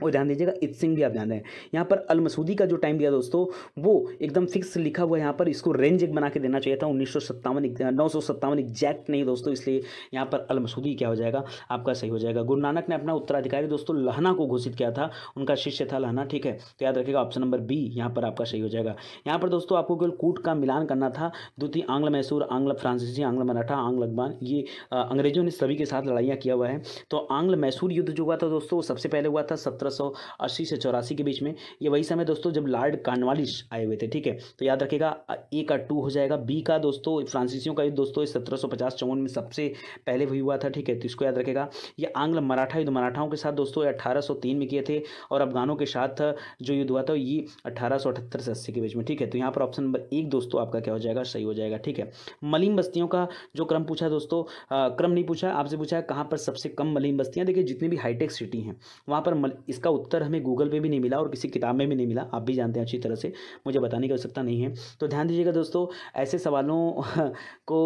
और ध्यान दीजिएगा इत सिंह भी आप ध्यान दें यहाँ पर अल मसूदी का जो टाइम दिया दोस्तों वो एकदम फिक्स लिखा हुआ है यहाँ पर इसको रेंज एक बना के देना चाहिए था उन्नीस सौ सत्तावन नौ सौ सत्तावन एग्जैक्ट नहीं दोस्तों इसलिए यहाँ पर अल मसूदी क्या हो जाएगा आपका सही हो जाएगा गुरु नानक ने अपना उत्तराधिकारी दोस्तों लहना को घोषित किया था उनका शिष्य था लहना ठीक है तो याद रखेगा ऑप्शन नंबर बी यहाँ पर आपका सही हो जाएगा यहाँ पर दोस्तों आपको केवल कूट का मिलान करना था द्वितीय आंग्ल मैसूर आंग्ल फ्रांसीसी आंग्ल मराठा आंग्ल अकबान ये अंग्रेजों ने सभी के साथ लड़ाइयाँ किया हुआ है तो आंग्ल मैसूर युद्ध जो हुआ था दोस्तों सबसे पहले हुआ था सत्रह सत्रह से चौरासी के बीच में ये वही समय दोस्तों जब लॉर्ड कार्नवालिस आए हुए थे ठीक है तो याद रखेगा ए का टू हो जाएगा बी का दोस्तों फ्रांसीसियों का युद्ध दोस्तों सत्रह सौ में सबसे पहले भी हुआ था ठीक है तो इसको याद रखेगा ये आंग्ल मराठा युद्ध मराठाओं के साथ दोस्तों अठारह में किए थे और अफगानों के साथ जो युद्ध हुआ था ये अठारह से अस्सी के बीच में ठीक है तो यहाँ पर ऑप्शन नंबर एक दोस्तों आपका क्या हो जाएगा सही हो जाएगा ठीक है मलिन बस्तियों का जो क्रम पूछा दोस्तों क्रम नहीं पूछा आपसे पूछा है कहाँ पर सबसे कम मलिन बस्तियाँ देखिए जितनी भी हाईटेक सिटी हैं वहाँ पर मल, इस इसका उत्तर हमें गूगल पे भी नहीं मिला और किसी किताब में भी नहीं मिला आप भी जानते हैं अच्छी तरह से मुझे बताने की आवश्यकता नहीं है तो ध्यान दीजिएगा दोस्तों ऐसे सवालों को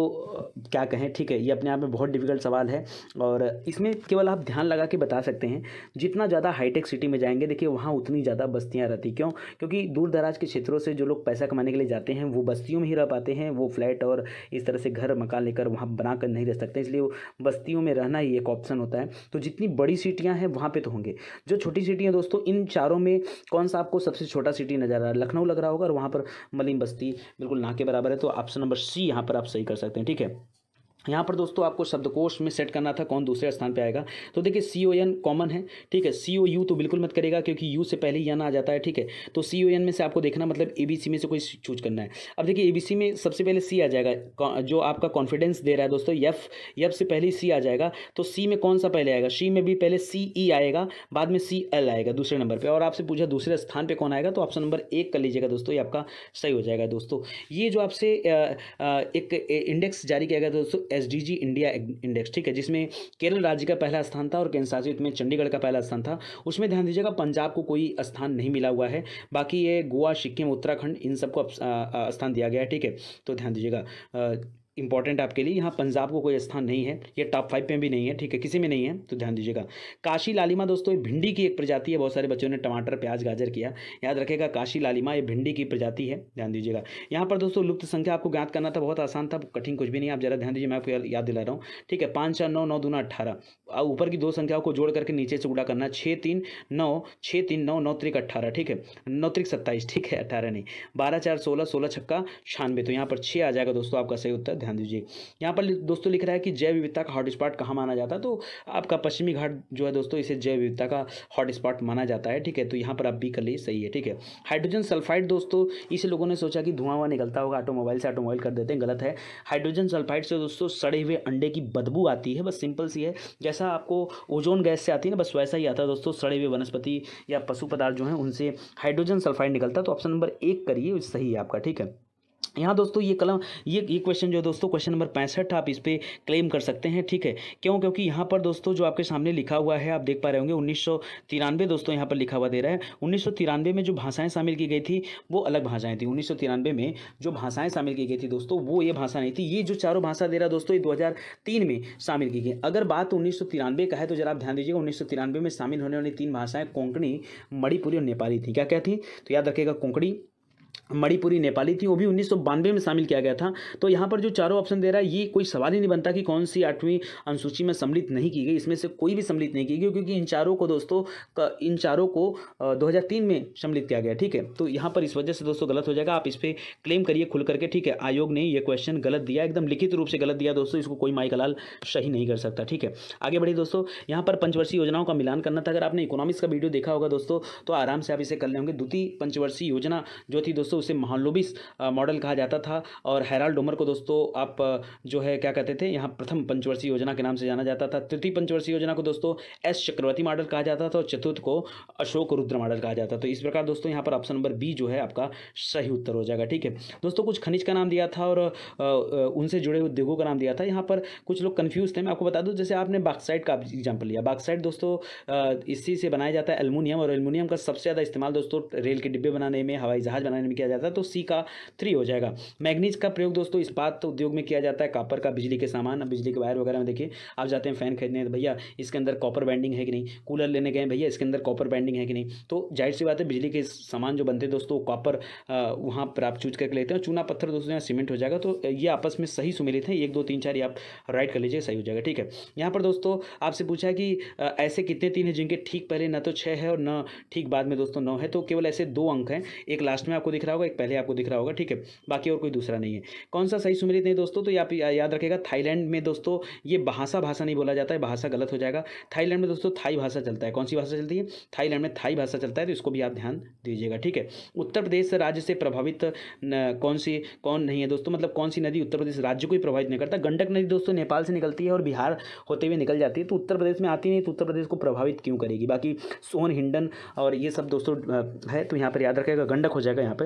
क्या कहें ठीक है ये अपने आप में बहुत डिफिकल्ट सवाल है और इसमें केवल आप ध्यान लगा के बता सकते हैं जितना ज़्यादा हाईटेक सिटी में जाएंगे देखिए वहाँ उतनी ज़्यादा बस्तियाँ रहती क्यों क्योंकि दूर दराज के क्षेत्रों से जो लोग पैसा कमाने के लिए जाते हैं वो बस्तियों में ही रह पाते हैं वो फ्लैट और इस तरह से घर मकान लेकर वहाँ बना कर नहीं रह सकते इसलिए बस्तियों में रहना ही एक ऑप्शन होता है तो जितनी बड़ी सिटियाँ हैं वहाँ पर तो होंगे जो छोटी छोटी सिटी है दोस्तों इन चारों में कौन सा आपको सबसे छोटा सिटी नज़र आ रहा है लखनऊ लग रहा होगा और वहाँ पर मलिम बस्ती बिल्कुल ना के बराबर है तो ऑप्शन नंबर सी यहाँ पर आप सही कर सकते हैं ठीक है यहाँ पर दोस्तों आपको शब्दकोश में सेट करना था कौन दूसरे स्थान पे आएगा तो देखिए सी ओ एन कॉमन है ठीक है सी ओ यू तो बिल्कुल मत करेगा क्योंकि यू से पहले यन एन आ जाता है ठीक है तो सी ओ एन में से आपको देखना मतलब ए बी सी में से कोई चूज करना है अब देखिए ए बी सी में सबसे पहले सी आ जाएगा जो आपका कॉन्फिडेंस दे रहा है दोस्तों यफ यफ से पहले सी आ जाएगा तो सी में कौन सा पहले आएगा सी में भी पहले सी ई e आएगा बाद में सी एल आएगा दूसरे नंबर पर और आपसे पूछा दूसरे स्थान पर कौन आएगा तो ऑप्शन नंबर एक कर लीजिएगा दोस्तों ये आपका सही हो जाएगा दोस्तों ये जो आपसे एक इंडेक्स जारी किया गया दोस्तों एस इंडिया इंडेक्स ठीक है जिसमें केरल राज्य का पहला स्थान था और केंद्र शासित में चंडीगढ़ का पहला स्थान था उसमें ध्यान दीजिएगा पंजाब को कोई स्थान नहीं मिला हुआ है बाकी ये गोवा सिक्किम उत्तराखंड इन सबको स्थान दिया गया है ठीक है तो ध्यान दीजिएगा इंपॉर्टेंट आपके लिए यहाँ पंजाब को कोई स्थान नहीं है ये टॉप फाइव में भी नहीं है ठीक है किसी में नहीं है तो ध्यान दीजिएगा काशी लालिमा दोस्तों ये भिंडी की एक प्रजाति है बहुत सारे बच्चों ने टमाटर प्याज गाजर किया याद रखेगा काशी लालिमा ये भिंडी की प्रजाति है ध्यान दीजिएगा यहाँ पर दोस्तों लुप्त संख्या आपको ज्ञात करना था बहुत आसान था कठिन कुछ भी नहीं आप जरा ध्यान दीजिए मैं आपको याद दिला रहा हूँ ठीक है पाँच चार नौ नौ दूना अट्ठारह ऊपर की दो संख्याओं को जोड़ करके नीचे से उड़ा करना छः तीन नौ छः तीन नौ नौ त्रिक अट्ठारह ठीक है नौ त्रिक सत्ताईस ठीक है अट्ठारह नहीं बारह चार सोलह सोलह छक्का छानबे तो यहाँ पर छः आ जाएगा दोस्तों आपका सही उत्तर ध्यान दीजिए यहाँ पर दोस्तों लिख रहा है कि जैव विविधता का हॉटस्पॉट कहाँ माना जाता है तो आपका पश्चिमी घाट जो है दोस्तों इसे जैव विविधता का हॉटस्पॉट माना जाता है ठीक है तो यहाँ पर आप बी कर लिए सही है ठीक है हाइड्रोजन सल्फाइड दोस्तों इसे लोगों ने सोचा कि धुआं हुआ निकलता होगा ऑटोमोबाइल से ऑटोमोबाइल कर देते हैं गलत है हाइड्रोजन सल्फाइड से दोस्तों सड़े हुए अंडे की बदबू आती है बस सिंपल सी है जैसा आपको ओजोन गैस से आती है ना बस वैसा ही आता है दोस्तों सड़े हुए वनस्पति या पशु पदार्थ जो है उनसे हाइड्रोजन सल्फाइड निकलता है तो ऑप्शन नंबर एक करिए सही है आपका ठीक है यहाँ दोस्तों ये कलम ये ये क्वेश्चन जो है दोस्तों क्वेश्चन नंबर पैंसठ आप इस पर क्लेम कर सकते हैं ठीक है क्यों क्योंकि यहाँ पर दोस्तों जो आपके सामने लिखा हुआ है आप देख पा रहे होंगे उन्नीस दोस्तों यहाँ पर लिखा हुआ दे रहा है उन्नीस में जो भाषाएं शामिल की गई थी वो अलग भाषाएं थी उन्नीस में जो भाषाएं शामिल की गई थी दोस्तों वो ये भाषा नहीं थी ये जो चारों भाषा दे रहा दोस्तों ये दो में शामिल की गई अगर बात उन्नीस का है तो जरा आप ध्यान दीजिएगा उन्नीस में शामिल होने वाली तीन भाषाएं कोंकणी मणिपुरी और नेपाली थी क्या क्या थी तो याद रखेगा कोंकणी मणिपुरी नेपाली थी वो भी उन्नीस में शामिल किया गया था तो यहाँ पर जो चारों ऑप्शन दे रहा है ये कोई सवाल ही नहीं बनता कि कौन सी आठवीं अनुसूची में सम्मिलित नहीं की गई इसमें से कोई भी सम्मिलित नहीं की गई क्योंकि इन चारों को दोस्तों इन चारों को 2003 में सम्मिलित किया गया ठीक है तो यहाँ पर इस वजह से दोस्तों गलत हो जाएगा आप इस पर क्लेम करिए खुल करके ठीक है आयोग ने यह क्वेश्चन गलत दिया एकदम लिखित रूप से गलत दिया दोस्तों इसको कोई माई कलाल सही नहीं कर सकता ठीक है आगे बढ़िए दोस्तों यहाँ पर पंचवर्षीय योजनाओं का मिलान करना था अगर आपने इकोनॉमिक्स का वीडियो देखा होगा दोस्तों तो आराम से आप इसे कर लेंगे द्वितीय पंचवर्षीय योजना जो थी दोस्तों दोस्तों उसे महालोबिस मॉडल कहा जाता था और हैराल डोमर को दोस्तों आप जो है क्या कहते थे यहाँ प्रथम पंचवर्षीय योजना के नाम से जाना जाता था तृतीय पंचवर्षीय योजना को दोस्तों एस चक्रवर्ती मॉडल कहा जाता था और चतुर्थ को अशोक रुद्र मॉडल कहा जाता तो इस प्रकार दोस्तों यहाँ पर ऑप्शन नंबर बी जो है आपका सही उत्तर हो जाएगा ठीक है दोस्तों कुछ खनिज का नाम दिया था और उनसे जुड़े उद्योगों का नाम दिया था यहाँ पर कुछ लोग कन्फ्यूज थे मैं आपको बता दूँ जैसे आपने बाक्साइड का एग्जाम्पल लिया बाक्साइड दोस्तों इसी से बनाया जाता है एलमोनियम और एलमिनियम का सबसे ज़्यादा इस्तेमाल दोस्तों रेल के डिब्बे बनाने में हवाई जहाज़ बनाने में किया जाता है तो सी का थ्री हो जाएगा मैग्नीज का प्रयोग दोस्तों इस्पात तो उद्योग में किया जाता है कॉपर का बिजली के सामान बिजली के वायर वगैरह में देखिए आप जाते हैं फैन खरीदने तो भैया इसके अंदर कॉपर बैंडिंग है कि नहीं कूलर लेने गए भैया इसके अंदर कॉपर बैंडिंग है कि नहीं तो जाहिर सी बात है बिजली के सामान जो बनते हैं दोस्तों कॉपर वहाँ पर आप चूज करके लेते हैं चूना पत्थर दोस्तों यहाँ सीमेंट हो जाएगा तो ये आपस में सही सुमिलित हैं एक दो तीन चार ये आप राइट कर लीजिए सही हो जाएगा ठीक है यहाँ पर दोस्तों आपसे पूछा है कि ऐसे कितने तीन हैं जिनके ठीक पहले न तो छः है और न ठीक बाद में दोस्तों नौ है तो केवल ऐसे दो अंक हैं एक लास्ट में आपको दिख रहा होगा एक पहले आपको दिख रहा होगा ठीक है बाकी और कोई दूसरा नहीं है कौन सा सही सुमेलित नहीं दोस्तों तो आप याद रखेगा थाईलैंड में दोस्तों ये भाषा भाषा नहीं बोला जाता है भाषा गलत हो जाएगा थाईलैंड में दोस्तों थाई भाषा चलता है कौन सी भाषा चलती है थाईलैंड में थाई भाषा चलता है तो इसको भी आप ध्यान दीजिएगा ठीक है उत्तर प्रदेश राज्य से प्रभावित कौन सी कौन नहीं है दोस्तों मतलब कौन सी नदी उत्तर प्रदेश राज्य को ही प्रभावित नहीं करता गंडक नदी दोस्तों नेपाल से निकलती है और बिहार होते हुए निकल जाती है तो उत्तर प्रदेश में आती नहीं तो उत्तर प्रदेश को प्रभावित क्यों करेगी बाकी सोन हिंडन और ये सब दोस्तों है तो यहाँ पर याद रखेगा गंडक हो जाएगा यहाँ पर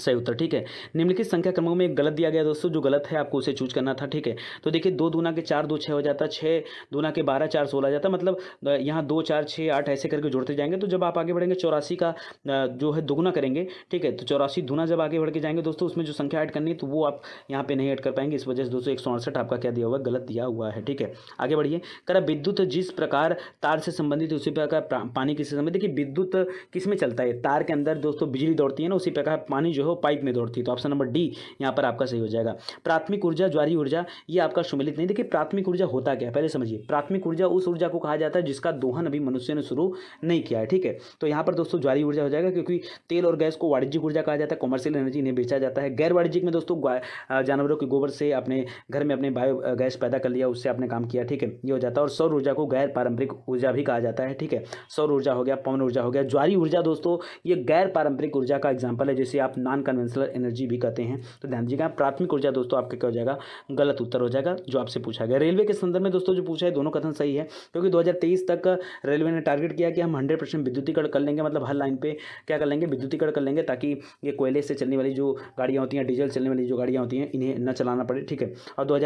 सही उत्तर ठीक है निम्नलिखित संख्या क्रमों में गलत दिया गया दोस्तों जो गलत है आपको उसे चूज करना था ठीक है तो देखिए दो दूना के चार दो छः हो जाता है छः दूना के बारह चार सोलह जाता मतलब यहाँ दो चार छः आठ ऐसे करके जोड़ते जाएंगे तो जब आप आगे बढ़ेंगे चौरासी का जो है दोगुना करेंगे ठीक है तो चौरासी दूना जब आगे बढ़ के जाएंगे दोस्तों उसमें जो संख्या ऐड करनी है तो वो आप यहाँ पर नहीं ऐड कर पाएंगे इस वजह से दोस्तों एक आपका क्या दिया हुआ है गलत दिया हुआ है ठीक है आगे बढ़िए करा विद्युत जिस प्रकार तार से संबंधित उसी प्रकार पानी किस संबंधित देखिए विद्युत किस में चलता है तार के अंदर दोस्तों बिजली दौड़ती है ना उसी प्रकार पानी जो जो है पाइप में दौड़ती है तो ऑप्शन नंबर डी यहाँ पर आपका सही हो जाएगा प्राथमिक ऊर्जा ज्वारी ऊर्जा ये आपका सुमिलित नहीं देखिए प्राथमिक ऊर्जा होता क्या है पहले समझिए प्राथमिक ऊर्जा उस ऊर्जा को कहा जाता है जिसका दोहन अभी मनुष्य ने शुरू नहीं किया है ठीक है तो यहाँ पर दोस्तों ज्वारी ऊर्जा हो जाएगा क्योंकि तेल और गैस को वाणिज्यिक ऊर्जा कहा जाता है कॉमर्शियल एनर्जी इन्हें बेचा जाता है गैर वाणिज्यिक में दोस्तों जानवरों के गोबर से अपने घर में अपने बायो गैस पैदा कर लिया उससे आपने काम किया ठीक है ये हो जाता है और सौर ऊर्जा को गैर पारंपरिक ऊर्जा भी कहा जाता है ठीक है सौर ऊर्जा हो गया पवन ऊर्जा हो गया ज्वारी ऊर्जा दोस्तों ये गैर पारंपरिक ऊर्जा का एग्जाम्पल है जैसे आप ना कन्वेंशनल एनर्जी भी कहते हैं तो ध्यान दीजिएगा प्राथमिक ऊर्जा दोस्तों आपका क्या हो जाएगा गलत उत्तर हो जाएगा जो आपसे पूछा गया रेलवे के संदर्भ में दोस्तों जो पूछा है दोनों कथन सही है क्योंकि दो तक रेलवे ने टारगेट किया कि हम हंड्रेड परसेंट विद्युतीकरण कर लेंगे मतलब हर लाइन पर क्या कर लेंगे विद्युतीकरण कर लेंगे ताकि ये कोयले से चलने वाली जो गाड़ियाँ होती हैं डीजल चलने वाली जो गाड़ियाँ होती हैं इन्हें न चलाना पड़े ठीक है और दो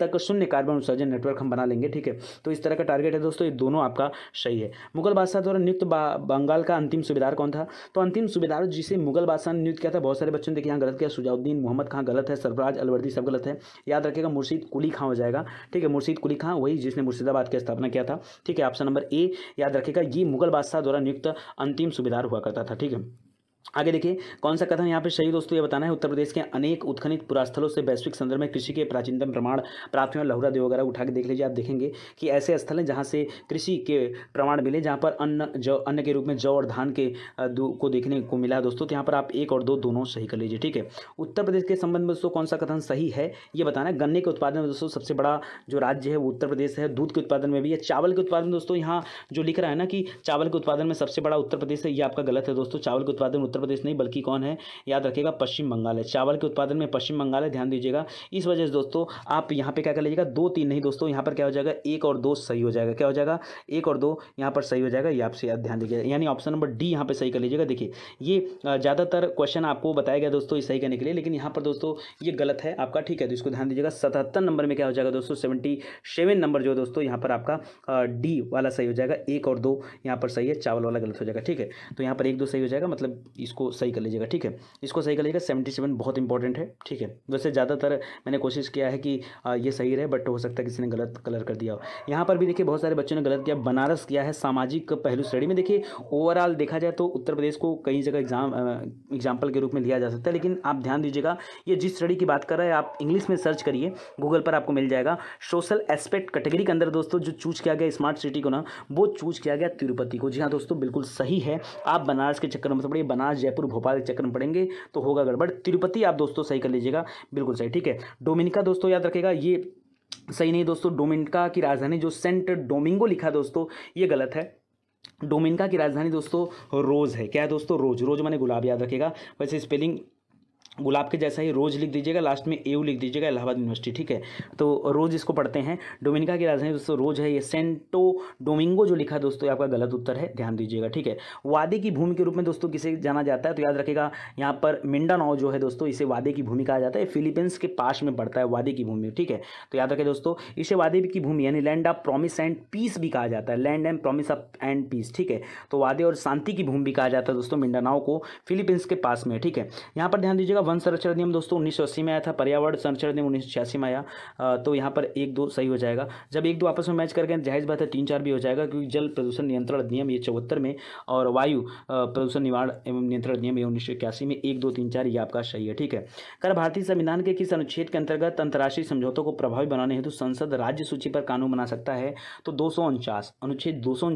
तक शून्य कार्बन उत्सर्जन नेटवर्क हम बना लेंगे ठीक है तो इस तरह का टारगेट है दोस्तों ये दोनों आपका सही है मुगल बादशाह द्वारा नियुक्त बंगाल का अंतिम सुबेदार कौन था तो अंतिम सुबेदार जिसे मुगल बादशाह ने नियुक्त किया था बहुत सारे बच्चों ने देखिए यहाँ गलत किया सुजाउद्दीन मोहम्मद खां गलत है सरफराज अलवर्दी सब गलत है याद रखेगा मुर्शीद कुली खां हो जाएगा ठीक है मुर्शीद कुली खां वही जिसने मुर्शिदाबाद की स्थापना किया था ठीक है ऑप्शन नंबर ए याद रखेगा ये मुगल बादशाह द्वारा नियुक्त अंतिम सुबेदार हुआ करता था ठीक है आगे देखिए कौन सा कथन यहाँ पे सही दोस्तों ये बताना है उत्तर प्रदेश के अनेक उत्खनित पुरास्थलों से वैश्विक संदर्भ में कृषि के प्राचीनतम प्रमाण प्राप्त हुए लहुरा देव वगैरह उठा के देख लीजिए आप देखेंगे कि ऐसे स्थल हैं जहाँ से कृषि के प्रमाण मिले जहाँ पर अन्न जो अन्न के रूप में जौ और धान के को देखने को मिला है दोस्तों तो यहाँ पर आप एक और दो दोनों सही कर लीजिए ठीक है उत्तर प्रदेश के संबंध में दोस्तों कौन सा कथन सही है ये बताना है गन्ने के उत्पादन में दोस्तों सबसे बड़ा जो राज्य है वो उत्तर प्रदेश है दूध के उत्पादन में भी है चावल के उत्पादन दोस्तों यहाँ जो लिख रहा है ना कि चावल के उत्पादन में सबसे बड़ा उत्तर प्रदेश है ये आपका गलत है दोस्तों चावल के उत्पादन उत्तर प्रदेश नहीं बल्कि कौन है याद रखिएगा पश्चिम बंगाल है चावल के उत्पादन में पश्चिम बंगाल है ध्यान दीजिएगा इस वजह से दोस्तों आप यहाँ पर क्या कर लीजिएगा दो तीन नहीं दोस्तों यहाँ पर क्या हो जाएगा एक और दो सही हो जाएगा क्या हो जाएगा एक और दो यहाँ पर सही हो जाएगा ये आपसे ध्यान दीजिएगा यानी ऑप्शन नंबर डी यहाँ पर सही कर लीजिएगा देखिए ये ज़्यादातर क्वेश्चन आपको बताया गया दोस्तों सही करने के लिए लेकिन यहाँ पर दोस्तों ये गलत है आपका ठीक है तो इसको ध्यान दीजिएगा सतहत्तर नंबर में क्या हो जाएगा दोस्तों सेवेंटी सेवन नंबर जो दोस्तों यहाँ पर आपका डी वाला सही हो जाएगा एक और दो यहाँ पर सही है चावल वाला गलत हो जाएगा ठीक है तो यहाँ पर एक दो सही हो जाएगा मतलब इसको सही कर लीजिएगा ठीक है इसको सही कर लीजिएगा सेवेंटी सेवन बहुत इंपॉर्टेंट है ठीक है वैसे ज़्यादातर मैंने कोशिश किया है कि ये सही रहे बट हो सकता है किसी ने गलत कलर कर दिया हो यहाँ पर भी देखिए बहुत सारे बच्चों ने गलत किया बनारस किया है सामाजिक पहलू श्रेणी में देखिए ओवरऑल देखा जाए तो उत्तर प्रदेश को कई जगह एग्जाम एग्जाम्पल के रूप में लिया जा सकता है लेकिन आप ध्यान दीजिएगा ये जिस श्रेणी की बात कर रहे हैं आप इंग्लिश में सर्च करिए गूगल पर आपको मिल जाएगा सोशल एस्पेक्ट कैटेगरी के अंदर दोस्तों जो चूज किया गया स्मार्ट सिटी को ना वो चूज किया गया तिरुपति को जी हाँ दोस्तों बिल्कुल सही है आप बनारस के चक्कर में बनारस जयपुर भोपाल चक्कर में पड़ेंगे तो होगा गड़बड़ तिरुपति आप दोस्तों सही कर लीजिएगा बिल्कुल सही ठीक है डोमिनिका दोस्तों याद रखेगा ये सही नहीं दोस्तों डोमिनिका की राजधानी जो सेंट डोमिंगो लिखा दोस्तों ये गलत है डोमिनिका की राजधानी दोस्तों रोज़ है क्या है दोस्तों रोज रोज मैंने गुलाब याद रखेगा वैसे स्पेलिंग गुलाब के जैसा ही रोज़ लिख दीजिएगा लास्ट में एयू लिख दीजिएगा इलाहाबाद यूनिवर्सिटी ठीक है तो रोज़ इसको पढ़ते हैं डोमिनिका की राजधानी दोस्तों रोज है ये सेंटो डोमिंगो जो लिखा दोस्तों आपका गलत उत्तर है ध्यान दीजिएगा ठीक है वादे की भूमि के रूप में दोस्तों किसे जाना जाता है तो याद रखेगा यहाँ पर मिंडा नाव जो है दोस्तों इसे वादे की भूमि कहा जाता है फिलीपींस के पास में पड़ता है वादे की भूमि ठीक है तो याद रखें दोस्तों इसे वादे की भूमि यानी land of promise and peace भी कहा जाता है land and promise of and peace ठीक है तो वादे और शांति की भूमि भी कहा जाता है दोस्तों मिंडा नाव को फिलीपींस के पास में ठीक है यहाँ पर ध्यान दीजिएगा का वन संरक्षण अधिनियम दोस्तों उन्नीस में आया था पर्यावरण संरक्षण अधिनियम उन्नीस में आया तो यहाँ पर एक दो सही हो जाएगा जब एक दो आपस में मैच करके जाहिर बात है तीन चार भी हो जाएगा क्योंकि जल प्रदूषण नियंत्रण अधिनियम ये चौहत्तर में और वायु प्रदूषण निवारण एवं नियंत्रण अधिनियम ये उन्नीस में एक दो तीन चार ये आपका सही है ठीक है कर भारतीय संविधान के किस अनुच्छेद के अंतर्गत अंतर्राष्ट्रीय समझौतों को प्रभावी बनाने हेतु संसद राज्य सूची पर कानून बना सकता है तो दो अनुच्छेद दो सौ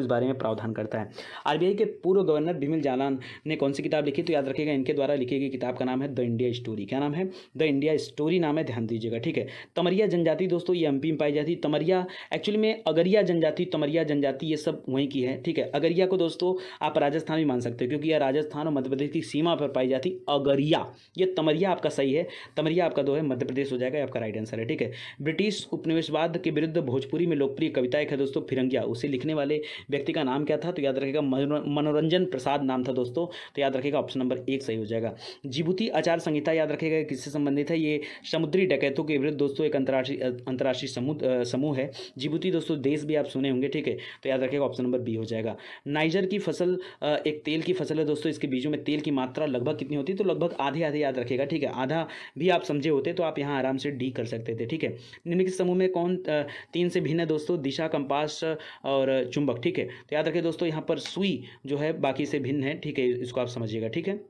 इस बारे में प्रावधान करता है आरबीआई के पूर्व गवर्नर भीमिल जालान ने कौन सी किताब लिखी तो याद रखेगा इनके द्वारा लिखी गई किताब का नाम है द इंडिया स्टोरी क्या नाम है द इंडिया स्टोरी नाम है ध्यान दीजिएगा ठीक है तमरिया जनजाति दोस्तों ये एमपी में पाई जाती है तमरिया एक्चुअली में अगरिया जनजाति तमरिया जनजाति ये सब वहीं की है ठीक है अगरिया को दोस्तों आप राजस्थान भी मान सकते हो क्योंकि यह राजस्थान और मध्यप्रदेश की सीमा पर पाई जाती अगरिया ये तमरिया आपका सही है तमरिया आपका दो है मध्य प्रदेश हो जाएगा आपका राइट आंसर है ठीक है ब्रिटिश उपनिवेशवाद के विरुद्ध भोजपुरी में लोकप्रिय कविता एक है दोस्तों फिरंगिया उसे लिखने वाले व्यक्ति का नाम क्या था तो याद रखेगा मनोरंजन प्रसाद नाम था दोस्तों तो याद रखेगा ऑप्शन नंबर एक सही हो जाएगा जिबूती चौथी आचार संहिता याद रखेगा किससे संबंधित है ये समुद्री डकैतों के विरुद्ध दोस्तों एक अंतर्राष्ट्रीय अंतर्राष्ट्रीय समूह है जिबूती दोस्तों देश भी आप सुने होंगे ठीक है तो याद रखेगा ऑप्शन नंबर बी हो जाएगा नाइजर की फसल एक तेल की फसल है दोस्तों इसके बीजों में तेल की मात्रा लगभग कितनी होती तो लगभग आधे आधे याद रखेगा ठीक है आधा भी आप समझे होते तो आप यहाँ आराम से डी कर सकते थे ठीक है निम्नलिखित समूह में कौन तीन से भिन्न है दोस्तों दिशा कंपास और चुंबक ठीक है तो याद रखें दोस्तों यहाँ पर सुई जो है बाकी से भिन्न है ठीक है इसको आप समझिएगा ठीक है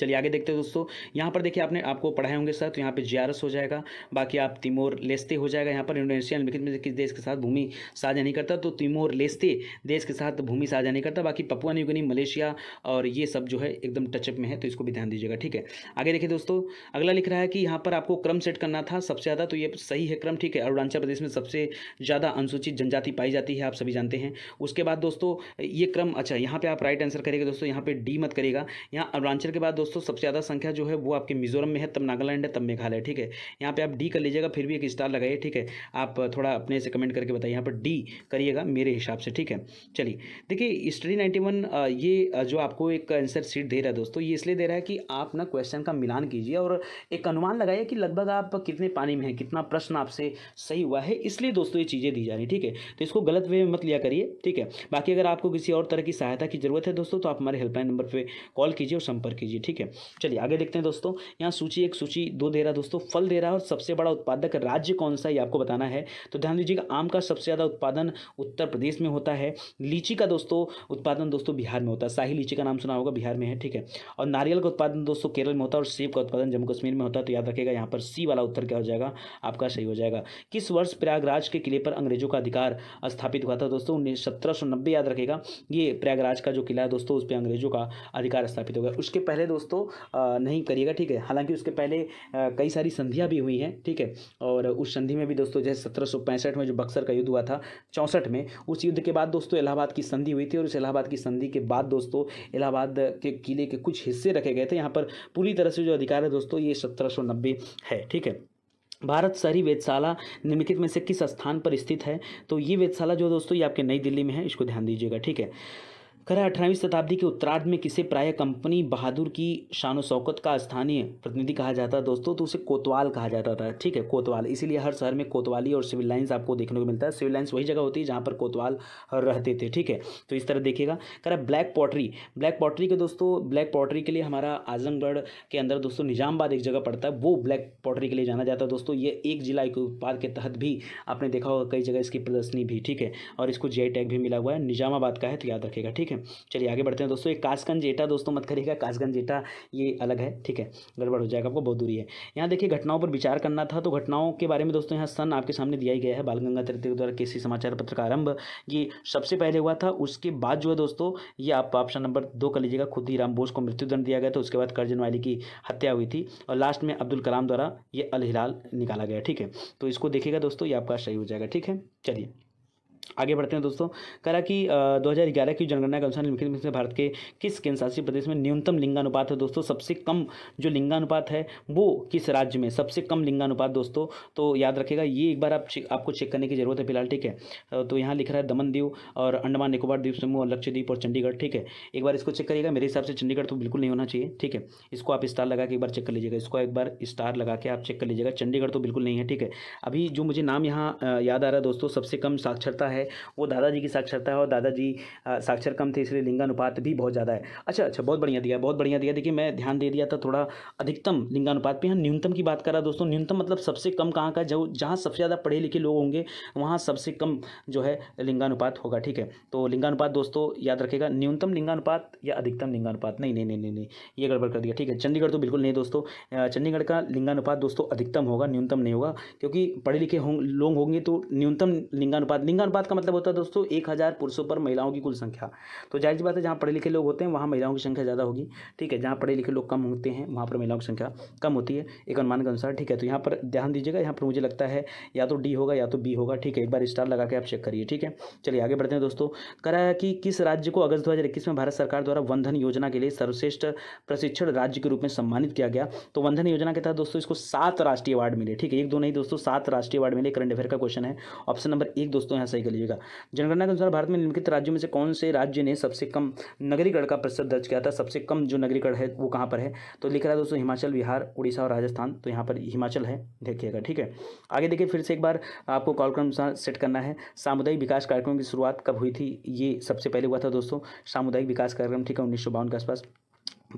चलिए आगे देखते हैं दोस्तों यहाँ पर देखिए आपने आपको पढ़ाए होंगे सर तो यहाँ पे जी हो जाएगा बाकी आप तिमोर लेस्ते हो जाएगा यहाँ पर इंडोनेशिया निम्नलिखित में किस देश के साथ भूमि साझा नहीं करता तो तिमोर लेस्ते देश के साथ भूमि साझा नहीं करता बाकी पपुआ न्यूगनी मलेशिया और ये सब जो है एकदम टचअप में है तो इसको भी ध्यान दीजिएगा ठीक है आगे देखिए दोस्तों अगला लिख रहा है कि यहाँ पर आपको क्रम सेट करना था सबसे ज़्यादा तो ये सही है क्रम ठीक है अरुणाचल प्रदेश में सबसे ज़्यादा अनुसूचित जनजाति पाई जाती है आप सभी जानते हैं उसके बाद दोस्तों ये क्रम अच्छा यहाँ पर आप राइट आंसर करेगा दोस्तों यहाँ पर डी मत करेगा यहाँ अरुणाचल के बाद बाद दोस्तों सबसे ज़्यादा संख्या जो है वो आपके मिजोरम में है तब नागालैंड है तब मेघालय ठीक है यहाँ पे आप डी कर लीजिएगा फिर भी एक स्टार लगाइए ठीक है आप थोड़ा अपने से कमेंट करके बताइए यहाँ पर डी करिएगा मेरे हिसाब से ठीक है चलिए देखिए स्टडी नाइन्टी ये जो आपको एक आंसर सीट दे रहा है दोस्तों ये इसलिए दे रहा है कि आप ना क्वेश्चन का मिलान कीजिए और एक अनुमान लगाइए कि लगभग आप कितने पानी में हैं कितना प्रश्न आपसे सही हुआ है इसलिए दोस्तों ये चीज़ें दी जा रही ठीक है तो इसको गलत वे में मत लिया करिए ठीक है बाकी अगर आपको किसी और तरह की सहायता की जरूरत है दोस्तों तो आप हमारे हेल्पलाइन नंबर पर कॉल कीजिए और संपर्क कीजिए लीजिए ठीक है चलिए आगे देखते हैं दोस्तों यहाँ सूची एक सूची दो दे रहा दोस्तों फल दे रहा और सबसे बड़ा उत्पादक राज्य कौन सा है आपको बताना है तो ध्यान दीजिएगा आम का सबसे ज़्यादा उत्पादन उत्तर प्रदेश में होता है लीची का दोस्तों उत्पादन दोस्तों बिहार में होता है शाही लीची का नाम सुना होगा बिहार में है ठीक है और नारियल का उत्पादन दोस्तों केरल में होता है और सेब का उत्पादन जम्मू कश्मीर में होता है तो याद रखेगा यहाँ पर सी वाला उत्तर क्या हो जाएगा आपका सही हो जाएगा किस वर्ष प्रयागराज के किले पर अंग्रेजों का अधिकार स्थापित हुआ था दोस्तों उन्नीस सत्रह याद रखेगा ये प्रयागराज का जो किला है दोस्तों उस पर अंग्रेजों का अधिकार स्थापित हो गया उसके पहले दोस्तों नहीं करिएगा ठीक है हालांकि उसके पहले कई सारी संधियाँ भी हुई हैं ठीक है और उस संधि में भी दोस्तों जैसे सत्रह में जो बक्सर का युद्ध हुआ था चौंसठ में उस युद्ध के बाद दोस्तों इलाहाबाद की संधि हुई थी और उस इलाहाबाद की संधि के बाद दोस्तों इलाहाबाद के किले के कुछ हिस्से रखे गए थे यहाँ पर पूरी तरह से जो अधिकार है दोस्तों ये सत्रह है ठीक है भारत शहरी वेदशाला निम्नलिखित में से किस स्थान पर स्थित है तो ये वेदशाला जो दोस्तों ये आपके नई दिल्ली में है इसको ध्यान दीजिएगा ठीक है खरा अठारहवीं शताब्दी के उत्तरार्ध में किसे प्राय कंपनी बहादुर की शान शौकत का स्थानीय प्रतिनिधि कहा जाता है दोस्तों तो उसे कोतवाल कहा जाता था ठीक है कोतवाल इसीलिए हर शहर में कोतवाली और सिविल लाइन्स आपको देखने को मिलता है सिविल लाइन्स वही जगह होती है जहाँ पर कोतवाल रहते थे ठीक है तो इस तरह देखिएगा खरा ब्लैक पॉटरी ब्लैक पॉटरी के दोस्तों ब्लैक पॉटरी के लिए हमारा आजमगढ़ के अंदर दोस्तों निजामबाद एक जगह पड़ता है वो ब्लैक पॉटरी के लिए जाना जाता है दोस्तों ये एक जिला एक उत्पाद के तहत भी आपने देखा होगा कई जगह इसकी प्रदर्शनी भी ठीक है और इसको जे टैग भी मिला हुआ है निजामाबाद का है तो याद रखेगा ठीक ठीक है चलिए आगे बढ़ते हैं दोस्तों एक कासगंज एटा दोस्तों मत करिएगा कासगंज एटा ये अलग है ठीक है गड़बड़ हो जाएगा आपको बहुत दूरी है यहाँ देखिए घटनाओं पर विचार करना था तो घटनाओं के बारे में दोस्तों यहाँ सन आपके सामने दिया गया है बाल गंगा तिलक द्वारा केसी समाचार पत्र का आरंभ ये सबसे पहले हुआ था उसके बाद जो है दोस्तों ये आप ऑप्शन नंबर दो कर लीजिएगा खुद ही राम बोस को मृत्युदंड दिया गया था उसके बाद करजन वाली की हत्या हुई थी और लास्ट में अब्दुल कलाम द्वारा ये अल हिलाल निकाला गया ठीक है तो इसको देखिएगा दोस्तों ये आपका सही हो जाएगा ठीक है चलिए आगे बढ़ते हैं दोस्तों करा कि दो हज़ार ग्यारह की जनगणना के अनुसार निम्नलिखित में भारत के किस केंद्र शासित प्रदेश में न्यूनतम लिंगानुपात है दोस्तों सबसे कम जो लिंगानुपात है वो किस राज्य में सबसे कम लिंगानुपात दोस्तों तो याद रखेगा ये एक बार आप चे, आपको चेक करने की जरूरत है फिलहाल ठीक है तो यहाँ लिख रहा है दमन दीव और अंडमान निकोबार द्वीप समूह और लक्षद्वीप और चंडीगढ़ ठीक है एक बार इसको चेक करिएगा मेरे हिसाब से चंडीगढ़ तो बिल्कुल नहीं होना चाहिए ठीक है इसको आप स्टार लगा के एक बार चेक कर लीजिएगा इसको एक बार स्टार लगा के आप चेक कर लीजिएगा चंडीगढ़ तो बिल्कुल नहीं है ठीक है अभी जो मुझे नाम यहाँ याद आ रहा है दोस्तों सबसे कम साक्षरता है वो दादाजी की साक्षरता है और दादाजी साक्षर कम थे इसलिए लिंगानुपात भी बहुत ज़्यादा है अच्छा अच्छा बहुत बढ़िया दिया बहुत बढ़िया दिया देखिए मैं ध्यान दे दिया था थोड़ा अधिकतम लिंगानुपात पर यहाँ न्यूनतम की बात कर रहा दोस्तों न्यूनतम मतलब सबसे कम कहाँ का जो जहाँ सबसे ज़्यादा पढ़े लिखे लोग होंगे वहाँ सबसे कम जो है लिंगानुपात होगा ठीक है तो लिंगानुपात दोस्तों याद रखेगा न्यूनतम लिंगानुपात या अधिकतम लिंगानुपात नहीं नहीं नहीं नहीं नहीं ये गड़बड़ कर दिया ठीक है चंडीगढ़ तो बिल्कुल नहीं दोस्तों चंडीगढ़ का लिंगानुपात दोस्तों अधिकतम होगा न्यूनतम नहीं होगा क्योंकि पढ़े लिखे लोग होंगे तो न्यूनतम लिंगानुपात लिंगानुपात बात का मतलब होता है दोस्तों एक हज़ार पुरुषों पर महिलाओं की कुल संख्या तो जाहिर सी बात है जहाँ पढ़े लिखे लोग होते हैं वहाँ महिलाओं की संख्या ज़्यादा होगी ठीक है जहाँ पढ़े लिखे लोग कम होते हैं वहाँ पर महिलाओं की संख्या कम होती है एक अनुमान के अनुसार ठीक है तो यहाँ पर ध्यान दीजिएगा यहाँ पर मुझे लगता है या तो डी होगा या तो बी होगा ठीक है एक बार स्टार लगा के आप चेक करिए ठीक है चलिए आगे बढ़ते हैं दोस्तों कराया कि किस राज्य को अगस्त दो में भारत सरकार द्वारा वंधन योजना के लिए सर्वश्रेष्ठ प्रशिक्षण राज्य के रूप में सम्मानित किया गया तो वंधन योजना के तहत दोस्तों इसको सात राष्ट्रीय अवार्ड मिले ठीक है एक दो नहीं दोस्तों सात राष्ट्रीय अवार्ड मिले करंट अफेयर का क्वेश्चन है ऑप्शन नंबर एक दोस्तों यहाँ सही कर लीजिएगा जनगणना के अनुसार भारत में निम्नलिखित राज्यों में से कौन से राज्य ने सबसे कम नगरीकरण का प्रतिशत दर्ज किया था सबसे कम जो नगरीकरण है वो कहाँ पर है तो लिख रहा है दोस्तों हिमाचल बिहार उड़ीसा और राजस्थान तो यहाँ पर हिमाचल है देखिएगा ठीक है आगे देखिए फिर से एक बार आपको कॉल कर सेट करना है सामुदायिक विकास कार्यक्रम की शुरुआत कब हुई थी ये सबसे पहले हुआ था दोस्तों सामुदायिक विकास कार्यक्रम ठीक है उन्नीस के आसपास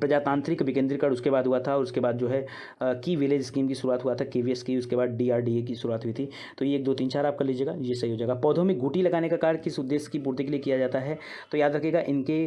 प्रजातांत्रिक विकेंद्रीकरण उसके बाद हुआ था और उसके बाद जो है की विलेज स्कीम की शुरुआत हुआ था के की उसके बाद ए की शुरुआत हुई थी तो ये एक दो तीन चार आप कर लीजिएगा ये सही हो जाएगा पौधों में गुटी लगाने का कार्य किस उद्देश्य की पूर्ति के लिए किया जाता है तो याद रखिएगा इनके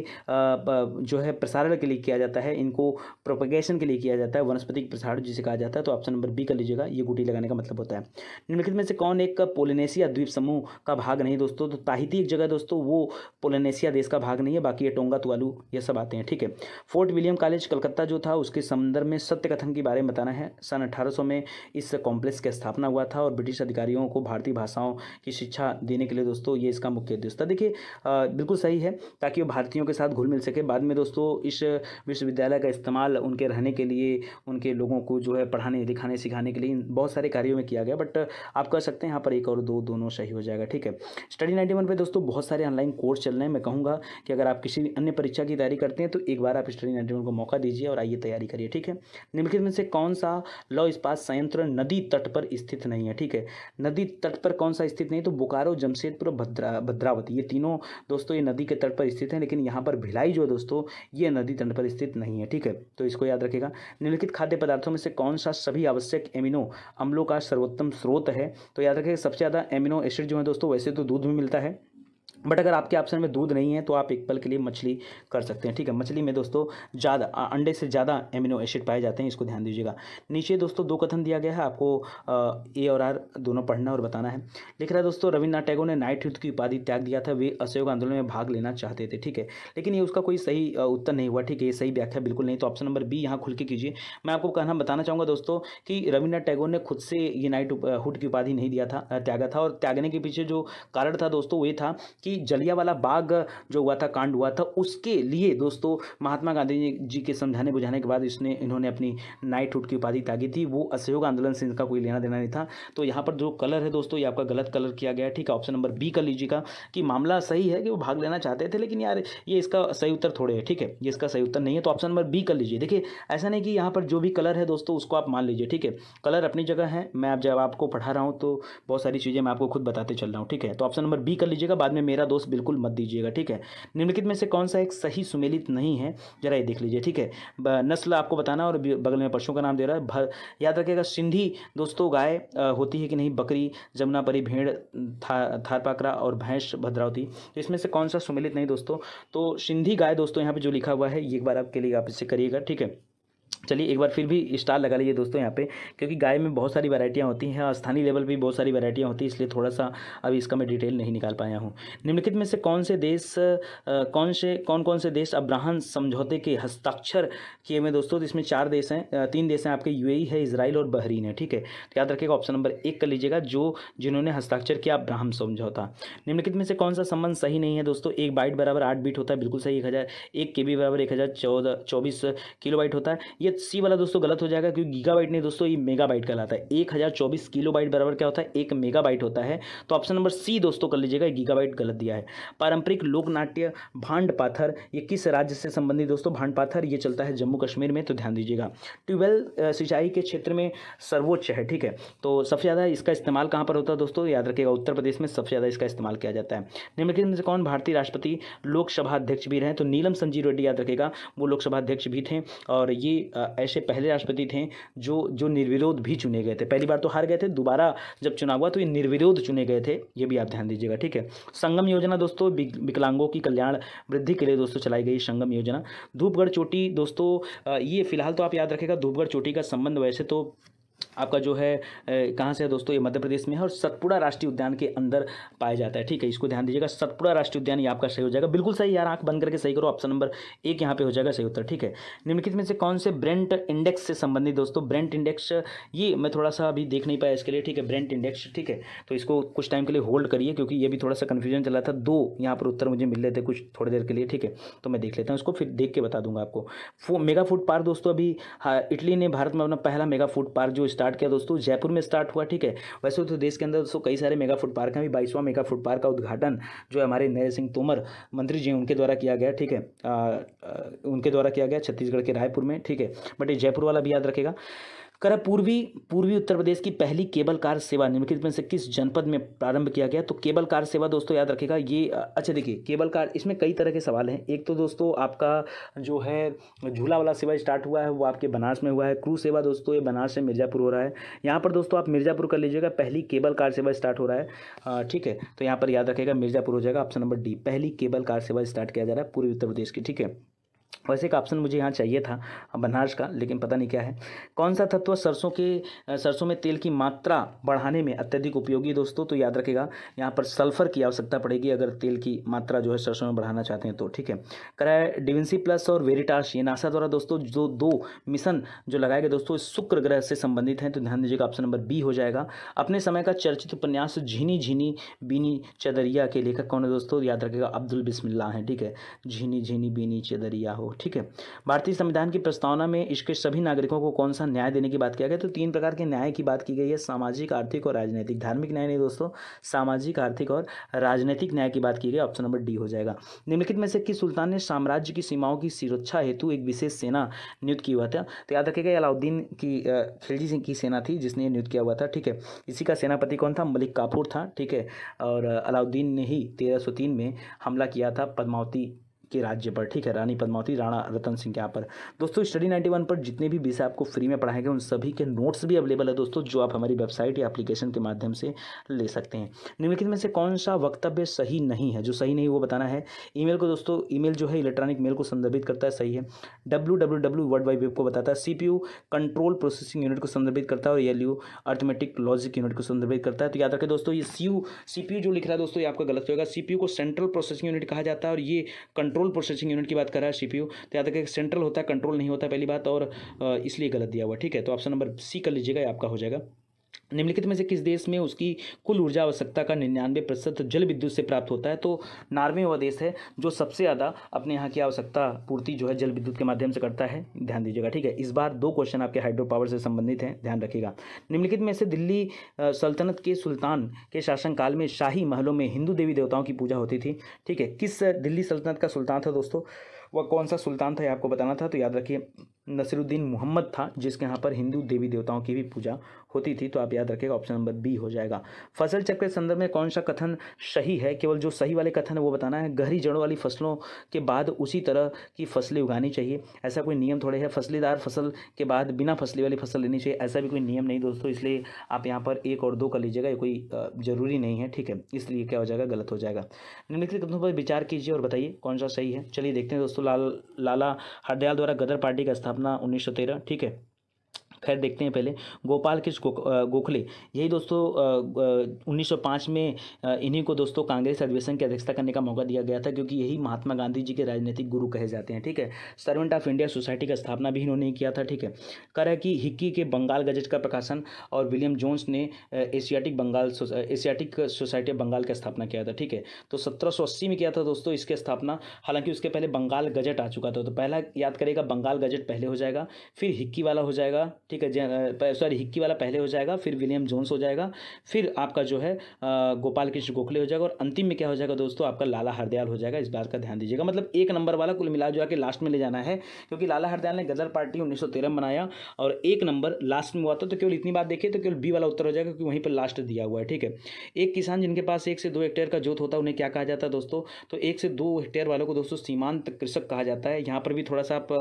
जो है प्रसारण के लिए किया जाता है इनको प्रोपगेशन के लिए किया जाता है वनस्पतिक प्रसारण जिसे कहा जाता है तो ऑप्शन नंबर बी कर लीजिएगा ये गुटी लगाने का मतलब होता है निम्नलिखित में से कौन एक पोलिनेशिया द्वीप समूह का भाग नहीं दोस्तों तो ताहिती एक जगह दोस्तों वो पोलिनेशिया देश का भाग नहीं है बाकी ये टोंगा तुआलू ये सब आते हैं ठीक है फोर्ट विलियम एम कॉलेज कलकत्ता जो था उसके संदर्भ में सत्य कथन के बारे में बताना है सन 1800 में इस कॉम्प्लेक्स का स्थापना हुआ था और ब्रिटिश अधिकारियों को भारतीय भाषाओं की शिक्षा देने के लिए दोस्तों ये इसका मुख्य उद्देश्य था देखिए बिल्कुल सही है ताकि वो भारतीयों के साथ घुल मिल सके बाद में दोस्तों इस विश्वविद्यालय का इस्तेमाल उनके रहने के लिए उनके लोगों को जो है पढ़ाने लिखाने सिखाने के लिए बहुत सारे कार्यों में किया गया बट आप कह सकते हैं यहाँ पर एक और दो दोनों सही हो जाएगा ठीक है स्टडी नाइन्टी वन पर दोस्तों बहुत सारे ऑनलाइन कोर्स चल रहे हैं मैं कहूँगा कि अगर आप किसी अन्य परीक्षा की तैयारी करते हैं तो एक बार आप स्टडी नाइन्टी वन को मौका दीजिए और आइए तैयारी करिए ठीक है निम्नलिखित में से कौन सा लौ इस्पात संयंत्र नदी तट पर स्थित नहीं है ठीक है नदी तट पर कौन सा स्थित नहीं तो बोकारो जमशेदपुर भद्रा भद्रावती ये तीनों दोस्तों ये नदी के तट पर स्थित है लेकिन यहाँ पर भिलाई जो है दोस्तों ये नदी तट पर स्थित नहीं है ठीक है तो इसको याद रखेगा निम्नलिखित खाद्य पदार्थों में से कौन सा सभी आवश्यक एमिनो अम्लों का सर्वोत्तम स्रोत है तो याद रखेगा सबसे ज़्यादा एमिनो एसिड जो है दोस्तों वैसे तो दूध में मिलता है बट अगर आपके ऑप्शन में दूध नहीं है तो आप एक पल के लिए मछली कर सकते हैं ठीक है मछली में दोस्तों ज़्यादा अंडे से ज़्यादा एमिनो एसिड पाए जाते हैं इसको ध्यान दीजिएगा नीचे दोस्तों दो कथन दिया गया है आपको ए और आर दोनों पढ़ना और बताना है लिख रहा है दोस्तों रविन्द्रनाथ टैगोर ने नाइट युद्ध की उपाधि त्याग दिया था वे असहयोग आंदोलन में भाग लेना चाहते थे ठीक है लेकिन ये उसका कोई सही उत्तर नहीं हुआ ठीक है ये सही व्याख्या बिल्कुल नहीं तो ऑप्शन नंबर बी यहाँ खुल के कीजिए मैं आपको कहना बताना चाहूँगा दोस्तों कि रविन्द्रनाथ टैगोर ने खुद से ये नाइट हुड की उपाधि नहीं दिया था त्यागा था और त्यागने के पीछे जो कारण था दोस्तों वो था कि जलिया जलियावाला बाग जो हुआ था कांड हुआ था उसके लिए दोस्तों महात्मा गांधी जी के समझाने बुझाने के बाद इसने इन्होंने अपनी हुड की उपाधि तागी थी वो असहयोग आंदोलन से इनका कोई लेना देना नहीं था तो यहाँ पर जो कलर है दोस्तों ये आपका गलत कलर किया गया ठीक है ऑप्शन नंबर बी कर लीजिएगा कि मामला सही है कि वो भाग लेना चाहते थे लेकिन यार ये इसका सही उत्तर थोड़े है ठीक है ये इसका सही उत्तर नहीं है तो ऑप्शन नंबर बी कर लीजिए देखिए ऐसा नहीं कि यहाँ पर जो भी कलर है दोस्तों उसको आप मान लीजिए ठीक है कलर अपनी जगह है मैं आप जब आपको पढ़ा रहा हूँ तो बहुत सारी चीज़ें मैं आपको खुद बताते चल रहा हूँ ठीक है तो ऑप्शन नंबर बी कर लीजिएगा बाद में मेरा दोस्त बिल्कुल मत दीजिएगा ठीक है निम्नलिखित में से कौन सा एक सही सुमेलित नहीं है जरा ये देख लीजिए ठीक है नस्ल आपको बताना और बगल में पशुओं का नाम दे रहा है याद रखिएगा सिंधी दोस्तों गाय होती है कि नहीं बकरी जमुना परी भेड़ था थार पाकरा और भैंस भद्रावती तो इसमें से कौन सा सुमेलित नहीं दोस्तों तो सिंधी गाय दोस्तों यहाँ पर जो लिखा हुआ है एक बार आपके लिए आप इसे करिएगा ठीक है चलिए एक बार फिर भी स्टार लगा लीजिए दोस्तों यहाँ पे क्योंकि गाय में बहुत सारी वैरायटियाँ होती हैं और स्थानीय लेवल पर भी बहुत सारी वैरायटियाँ होती हैं इसलिए थोड़ा सा अभी इसका मैं डिटेल नहीं निकाल पाया हूँ निम्नलिखित में से कौन से देश कौन से कौन कौन से देश अब्राहन समझौते के हस्ताक्षर किए हुए दोस्तों इसमें चार देश हैं तीन देश हैं आपके यू है इसराइल और बहरीन है ठीक है तो याद रखिएगा ऑप्शन नंबर एक कर लीजिएगा जो जिन्होंने हस्ताक्षर किया अब्राहम समझौता निम्नलिखित में से कौन सा संबंध सही नहीं है दोस्तों एक बाइट बराबर आठ बीट होता है बिल्कुल सही एक हज़ार एक के बी बराबर एक हज़ार चौदह चौबीस किलो बाइट होता है ये सी वाला दोस्तों गलत हो जाएगा क्योंकि गीगाबाइट नहीं दोस्तों ये मेगाबाइट कहलाता है एक हज़ार चौबीस किलोबाइट बराबर क्या होता है एक मेगाबाइट होता है तो ऑप्शन नंबर सी दोस्तों कर लीजिएगा गीगाबाइट गलत दिया है पारंपरिक लोकनाट्य भांड पाथर ये किस राज्य से संबंधित दोस्तों भांड पाथर ये चलता है जम्मू कश्मीर में तो ध्यान दीजिएगा ट्यूबवेल सिंचाई के क्षेत्र में सर्वोच्च है ठीक है तो सबसे ज़्यादा इसका इस्तेमाल कहाँ पर होता है दोस्तों याद रखिएगा उत्तर प्रदेश में सबसे ज़्यादा इसका इस्तेमाल किया जाता है निम्नलिखित में से कौन भारतीय राष्ट्रपति लोकसभा अध्यक्ष भी रहे तो नीलम संजीव रेड्डी याद रखेगा वो लोकसभा अध्यक्ष भी थे और ये ऐसे पहले राष्ट्रपति थे जो जो निर्विरोध भी चुने गए थे पहली बार तो हार गए थे दोबारा जब चुनाव हुआ तो ये निर्विरोध चुने गए थे ये भी आप ध्यान दीजिएगा ठीक है संगम योजना दोस्तों विकलांगों की कल्याण वृद्धि के लिए दोस्तों चलाई गई संगम योजना धूपगढ़ चोटी दोस्तों ये फिलहाल तो आप याद रखेगा धूपगढ़ चोटी का संबंध वैसे तो आपका जो है कहाँ से है दोस्तों ये मध्य प्रदेश में है और सतपुड़ा राष्ट्रीय उद्यान के अंदर पाया जाता है ठीक है इसको ध्यान दीजिएगा सतपुड़ा राष्ट्रीय उद्यान ये आपका सही हो जाएगा बिल्कुल सही यार आंख बंद करके सही करो ऑप्शन नंबर एक यहाँ पे हो जाएगा सही उत्तर ठीक है निम्नलिखित में से कौन से ब्रेंट इंडेक्स से संबंधित दोस्तों ब्रेंट इंडेक्स ये मैं थोड़ा सा अभी देख नहीं पाया इसके लिए ठीक है ब्रेंट इंडेक्स ठीक है तो इसको कुछ टाइम के लिए होल्ड करिए क्योंकि ये भी थोड़ा सा कन्फ्यूजन चला था दो यहाँ पर उत्तर मुझे मिल रहे थे कुछ थोड़ी देर के लिए ठीक है तो मैं देख लेता हूँ उसको फिर देख के बता दूंगा आपको मेगा फूड पार्क दोस्तों अभी हाँ, इटली ने भारत में अपना पहला मेगा फूड पार्क जो स्टार्ट किया दोस्तों जयपुर में स्टार्ट हुआ ठीक है वैसे तो देश के अंदर दोस्तों कई सारे मेगा फूड पार्क हैं अभी बाईसवा मेगा फूड पार्क का उद्घाटन जो हमारे नरेंद्र सिंह तोमर मंत्री जी उनके द्वारा किया गया ठीक है उनके द्वारा किया गया छत्तीसगढ़ के रायपुर में ठीक है बट ये जयपुर वाला भी याद रखेगा कर पूर्वी पूर्वी उत्तर प्रदेश की पहली केबल कार सेवा निम्नलिखित में से किस जनपद में प्रारंभ किया गया तो केबल कार सेवा दोस्तों याद रखेगा ये अच्छा देखिए केबल कार इसमें कई तरह के सवाल हैं एक तो दोस्तों आपका जो है झूला वाला सेवा स्टार्ट हुआ है वो आपके बनारस में हुआ है क्रू सेवा दोस्तों ये बनारस से मिर्ज़ापुर हो रहा है यहाँ पर दोस्तों आप मिर्ज़ापुर कर लीजिएगा पहली केबल कार सेवा स्टार्ट हो रहा है ठीक है तो यहाँ पर याद रखेगा मिर्ज़ापुर हो जाएगा ऑप्शन नंबर डी पहली केबल कार सेवा स्टार्ट किया जा रहा है पूर्वी उत्तर प्रदेश की ठीक है वैसे एक ऑप्शन मुझे यहाँ चाहिए था बनारस का लेकिन पता नहीं क्या है कौन सा तत्व सरसों के सरसों में तेल की मात्रा बढ़ाने में अत्यधिक उपयोगी दोस्तों तो याद रखेगा यहाँ पर सल्फर की आवश्यकता पड़ेगी अगर तेल की मात्रा जो है सरसों में बढ़ाना चाहते हैं तो ठीक है कराए डिविंसी प्लस और वेरिटास ये नासा द्वारा दोस्तों जो दो मिशन जो लगाए गए दोस्तों शुक्र ग्रह से संबंधित हैं तो ध्यान दीजिएगा ऑप्शन नंबर बी हो जाएगा अपने समय का चर्चित उपन्यास झीनी झीनी बीनी चदरिया के लेखक कौन है दोस्तों याद रखेगा अब्दुल बिस्मिल्ला है ठीक है झीनी झीनी बीनी चदरिया हो ठीक है भारतीय संविधान की प्रस्तावना में इसके सभी नागरिकों को कौन सा न्याय देने की बात किया गया तो तीन प्रकार के न्याय की बात की गई है सामाजिक आर्थिक और राजनीतिक धार्मिक न्याय नहीं दोस्तों सामाजिक आर्थिक और राजनीतिक न्याय की बात की गई ऑप्शन नंबर डी हो जाएगा निम्नलिखित में से किस सुल्तान ने साम्राज्य की सीमाओं की सुरक्षा हेतु एक विशेष सेना नियुक्त की हुआ था तो याद रखेगा अलाउद्दीन की खिलजी सिंह की सेना थी जिसने नियुक्त किया हुआ था ठीक है इसी का सेनापति कौन था मलिक काफूर था ठीक है और अलाउद्दीन ने ही तेरह में हमला किया था पदमावती के राज्य पर ठीक है रानी पद्मावती राणा रतन सिंह के यहाँ पर दोस्तों स्टडी नाइन्टी वन पर जितने भी विषय आपको फ्री में पढ़ाएंगे उन सभी के नोट्स भी अवेलेबल है दोस्तों जो आप हमारी वेबसाइट या एप्लीकेशन के माध्यम से ले सकते हैं निम्नलिखित में से कौन सा वक्तव्य सही नहीं है जो सही नहीं वो बताना है ई को दोस्तों ई जो है इलेक्ट्रॉनिक मेल को संदर्भित करता है सही है W W W world wide web को बताता है सी कंट्रोल प्रोसेसिंग यूनिट को संदर्भित करता है और L U arithmetic logic unit को संदर्भित करता है तो याद रखें दोस्तों ये सी यू जो लिख रहा है दोस्तों ये आपका गलत होगा सी को सेंट्रल प्रोसेसिंग यूनिट कहा जाता है और ये कंट्रोल कंट्रोल प्रोसेसिंग यूनिट की बात कर रहा है सीपीयू तो याद रखें सेंट्रल होता है कंट्रोल नहीं होता पहली बात और इसलिए गलत दिया हुआ ठीक है तो ऑप्शन नंबर सी कर लीजिएगा आपका हो जाएगा निम्नलिखित में से किस देश में उसकी कुल ऊर्जा आवश्यकता का निन्यानवे प्रतिशत जल विद्युत से प्राप्त होता है तो नार्वे वह देश है जो सबसे ज़्यादा अपने यहाँ की आवश्यकता पूर्ति जो है जल विद्युत के माध्यम से करता है ध्यान दीजिएगा ठीक है इस बार दो क्वेश्चन आपके हाइड्रो पावर से संबंधित हैं ध्यान रखिएगा निम्नलिखित में से दिल्ली सल्तनत के सुल्तान के शासनकाल में शाही महलों में हिंदू देवी देवताओं की पूजा होती थी ठीक है किस दिल्ली सल्तनत का सुल्तान था दोस्तों वह कौन सा सुल्तान था यह आपको बताना था तो याद रखिए नसरुद्दीन मोहम्मद था जिसके यहाँ पर हिंदू देवी देवताओं की भी पूजा होती थी तो आप याद रखेगा ऑप्शन नंबर बी हो जाएगा फसल चक्र के संदर्भ में कौन सा कथन सही है केवल जो सही वाले कथन है वो बताना है गहरी जड़ों वाली फसलों के बाद उसी तरह की फसलें उगानी चाहिए ऐसा कोई नियम थोड़े है फसलीदार फसल के बाद बिना फसली वाली फसल लेनी चाहिए ऐसा भी कोई नियम नहीं दोस्तों इसलिए आप यहाँ पर एक और दो कर लीजिएगा ये कोई ज़रूरी नहीं है ठीक है इसलिए क्या हो जाएगा गलत हो जाएगा निम्नलिखित कथनों पर विचार कीजिए और बताइए कौन सा सही है चलिए देखते हैं दोस्तों लाल लाला हरदयाल द्वारा गदर पार्टी का स्थापना उन्नीस ठीक है खैर देखते हैं पहले गोपाल कृष्ण गो, गोखले यही दोस्तों 1905 में इन्हीं को दोस्तों कांग्रेस अधिवेशन की अध्यक्षता करने का मौका दिया गया था क्योंकि यही महात्मा गांधी जी के राजनीतिक गुरु कहे जाते हैं ठीक है सर्वेंट ऑफ इंडिया सोसाइटी का स्थापना भी इन्होंने किया था ठीक है है कि हिक्की के बंगाल गजट का प्रकाशन और विलियम जोन्स ने Asiatic Bengal Asiatic society of Bengal का स्थापना किया था ठीक है तो सत्रह में किया था दोस्तों इसकी स्थापना हालांकि उसके पहले बंगाल गजट आ चुका था तो पहला याद करेगा बंगाल गजट पहले हो जाएगा फिर हिक्की वाला हो जाएगा ठीक है सॉरी हिक्की वाला पहले हो जाएगा फिर विलियम जोन्स हो जाएगा फिर आपका जो है गोपाल कृष्ण गोखले हो जाएगा और अंतिम में क्या हो जाएगा दोस्तों आपका लाला हरदयाल हो जाएगा इस बात का ध्यान दीजिएगा मतलब एक नंबर वाला कुल मिला जुला के लास्ट में ले जाना है क्योंकि लाला हरदयाल ने गदर पार्टी उन्नीस में बनाया और एक नंबर लास्ट में हुआ था तो केवल इतनी बात देखिए तो केवल बी वाला उत्तर हो जाएगा क्योंकि वहीं पर लास्ट दिया हुआ है ठीक है एक किसान जिनके पास एक से दो हेक्टेयर का जोत होता है उन्हें क्या कहा जाता है दोस्तों तो एक से दो हेक्टेयर वालों को दोस्तों सीमांत कृषक कहा जाता है यहाँ पर भी थोड़ा सा आप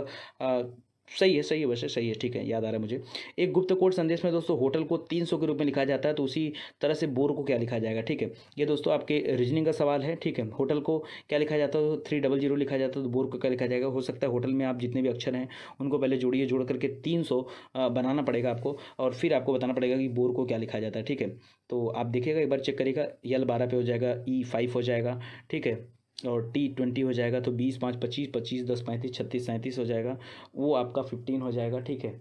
सही है सही है वैसे सही है ठीक है याद आ रहा है मुझे एक गुप्त कोड संदेश में दोस्तों होटल को तीन सौ के रूप में लिखा जाता है तो उसी तरह से बोर को क्या लिखा जाएगा ठीक है ये दोस्तों आपके रीजनिंग का सवाल है ठीक है होटल को क्या लिखा जाता है थ्री डबल जीरो लिखा जाता है तो बोर को क्या लिखा जाएगा हो सकता है होटल में आप जितने भी अक्षर हैं उनको पहले जोड़िए जोड़ करके तीन सौ बनाना पड़ेगा आपको और फिर आपको बताना पड़ेगा कि बोर को क्या लिखा जाता है ठीक है तो आप देखिएगा एक बार चेक करिएगा यल बारह पे हो जाएगा ई e फाइव हो जाएगा ठीक है और टी ट्वेंटी हो जाएगा तो बीस पाँच पच्चीस पच्चीस दस पैंतीस छत्तीस सैंतीस हो जाएगा वो आपका फिफ्टीन हो जाएगा ठीक है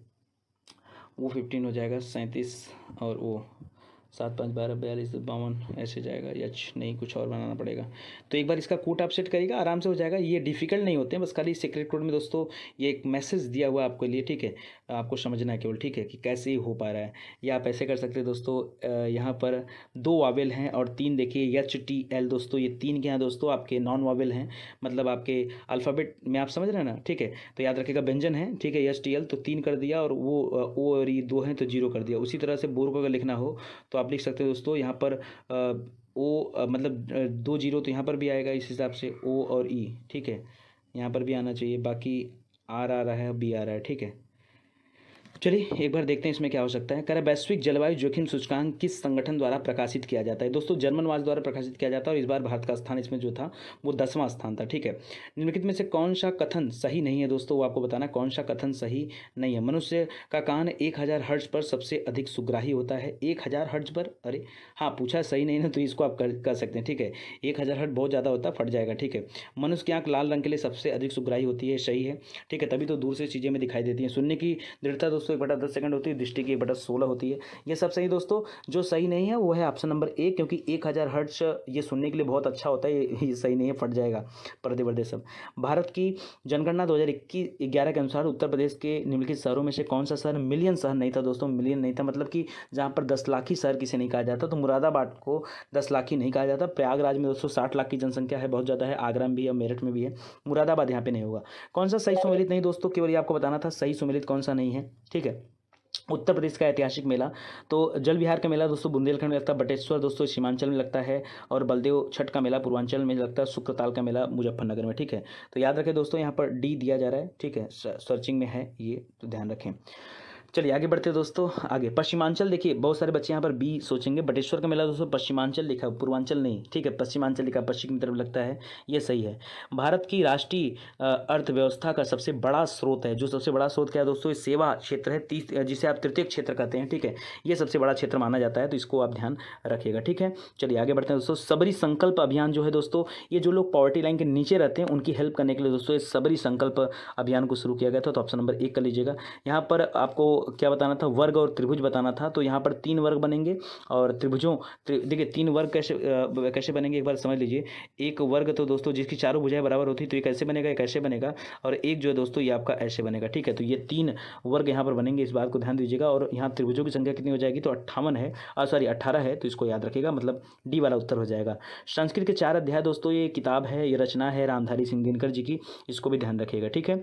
वो फिफ्टीन हो जाएगा सैंतीस और वो सात पाँच बारह बयालीस बावन ऐसे जाएगा यच नहीं कुछ और बनाना पड़ेगा तो एक बार इसका कोट आप सेट करिएगा आराम से हो जाएगा ये डिफिकल्ट नहीं होते हैं बस खाली सीक्रेट कोड में दोस्तों ये एक मैसेज दिया हुआ आपके लिए ठीक है आपको समझना है केवल ठीक है कि कैसे ही हो पा रहा है या आप ऐसे कर सकते हैं दोस्तों यहाँ पर दो वावेल हैं और तीन देखिए एच टी एल दोस्तों ये तीन के यहाँ दोस्तों आपके नॉन वावेल हैं मतलब आपके अल्फ़ाबेट में आप समझ रहे हैं ना ठीक है तो याद रखेगा व्यंजन है ठीक है एच टी एल तो तीन कर दिया और वो ओ और ई e दो हैं तो जीरो कर दिया उसी तरह से बोर को अगर लिखना हो तो आप लिख सकते हो दोस्तों यहाँ पर ओ मतलब दो जीरो तो यहाँ पर भी आएगा इस हिसाब से ओ और ई ठीक है यहाँ पर भी आना चाहिए बाकी आर आ रहा है बी आ रहा है ठीक है चलिए एक बार देखते हैं इसमें क्या हो सकता है कह रहा वैश्विक जलवायु जोखिम सूचकांक किस संगठन द्वारा प्रकाशित किया जाता है दोस्तों जर्मन वाज द्वारा प्रकाशित किया जाता है और इस बार भारत का स्थान इसमें जो था वो दसवां स्थान था ठीक है निम्नलिखित में से कौन सा कथन सही नहीं है दोस्तों वो आपको बताना कौन सा कथन सही नहीं है मनुष्य का कान एक हज़ार पर सबसे अधिक सुग्राही होता है एक हज़ार हर्ज पर अरे हाँ पूछा सही नहीं ना तो इसको आप कर, सकते हैं ठीक है एक हज़ार बहुत ज़्यादा होता है फट जाएगा ठीक है मनुष्य की आँख लाल रंग के लिए सबसे अधिक सुग्राही होती है सही है ठीक है तभी तो दूर से चीज़ें में दिखाई देती हैं सुनने की दृढ़ता दोस्तों एक बटा दस सेकंड होती है दृष्टि की एक बटा सोलह होती है ये सब सही दोस्तों जो सही नहीं है वो है ऑप्शन नंबर ए क्योंकि एक हज़ार हर्ट्स ये सुनने के लिए बहुत अच्छा होता है ये, ये सही नहीं है फट जाएगा प्रतिवर्धे सब भारत की जनगणना दो हज़ार के अनुसार उत्तर प्रदेश के निम्नलिखित शहरों में से कौन सा शहर मिलियन शहर नहीं था दोस्तों मिलियन नहीं था मतलब कि जहाँ पर दस लाख ही शहर किसे नहीं कहा जाता तो मुरादाबाद को दस लाख ही नहीं कहा जाता प्रयागराज में दोस्तों साठ लाख की जनसंख्या है बहुत ज़्यादा है आगरा में भी है मेरठ में भी है मुरादाबाद यहाँ पर नहीं होगा कौन सा सही सुमिलित नहीं दोस्तों केवल आपको बताना था सही सुमिलित कौन सा नहीं है ठीक ठीक है उत्तर प्रदेश का ऐतिहासिक मेला तो जल विहार का मेला दोस्तों बुंदेलखंड में लगता है बटेश्वर दोस्तों सीमांचल में लगता है और बलदेव छठ का मेला पूर्वांचल में लगता है शुक्रताल का मेला मुजफ्फरनगर में ठीक है तो याद रखें दोस्तों यहाँ पर डी दिया जा रहा है ठीक है सर्चिंग में है ये तो ध्यान रखें चलिए आगे बढ़ते हैं दोस्तों आगे पश्चिमांचल देखिए बहुत सारे बच्चे यहाँ पर बी सोचेंगे बटेश्वर का मेला दोस्तों पश्चिमांचल लिखा पूर्वांचल नहीं ठीक है पश्चिमांचल लिखा पश्चिम की तरफ लगता है ये सही है भारत की राष्ट्रीय अर्थव्यवस्था का सबसे बड़ा स्रोत है जो सबसे बड़ा स्रोत क्या है दोस्तों ये सेवा क्षेत्र है तीस जिसे आप तृतीय क्षेत्र कहते हैं ठीक है ये सबसे बड़ा क्षेत्र माना जाता है तो इसको आप ध्यान रखिएगा ठीक है चलिए आगे बढ़ते हैं दोस्तों सबरी संकल्प अभियान जो है दोस्तों ये जो लोग पॉवर्टी लाइन के नीचे रहते हैं उनकी हेल्प करने के लिए दोस्तों सबरी संकल्प अभियान को शुरू किया गया था तो ऑप्शन नंबर एक कर लीजिएगा यहाँ पर आपको क्या बताना था वर्ग और त्रिभुज बताना था तो यहाँ पर तीन वर्ग बनेंगे और त्रिभुजों देखिए तीन वर्ग कैसे कैसे बनेंगे एक बार समझ लीजिए एक वर्ग तो दोस्तों जिसकी चारों भुजाएं बराबर होती तो ये कैसे बनेगा ये कैसे बनेगा और एक जो है दोस्तों ये आपका ऐसे बनेगा ठीक है तो ये तीन वर्ग यहाँ पर बनेंगे इस बात को ध्यान दीजिएगा और यहाँ त्रिभुजों की संख्या कितनी हो जाएगी तो अट्ठावन है सॉरी अट्ठारह है तो इसको याद रखेगा मतलब डी वाला उत्तर हो जाएगा संस्कृत के चार अध्याय दोस्तों ये किताब है ये रचना है रामधारी सिंह दिनकर जी की इसको भी ध्यान रखिएगा ठीक है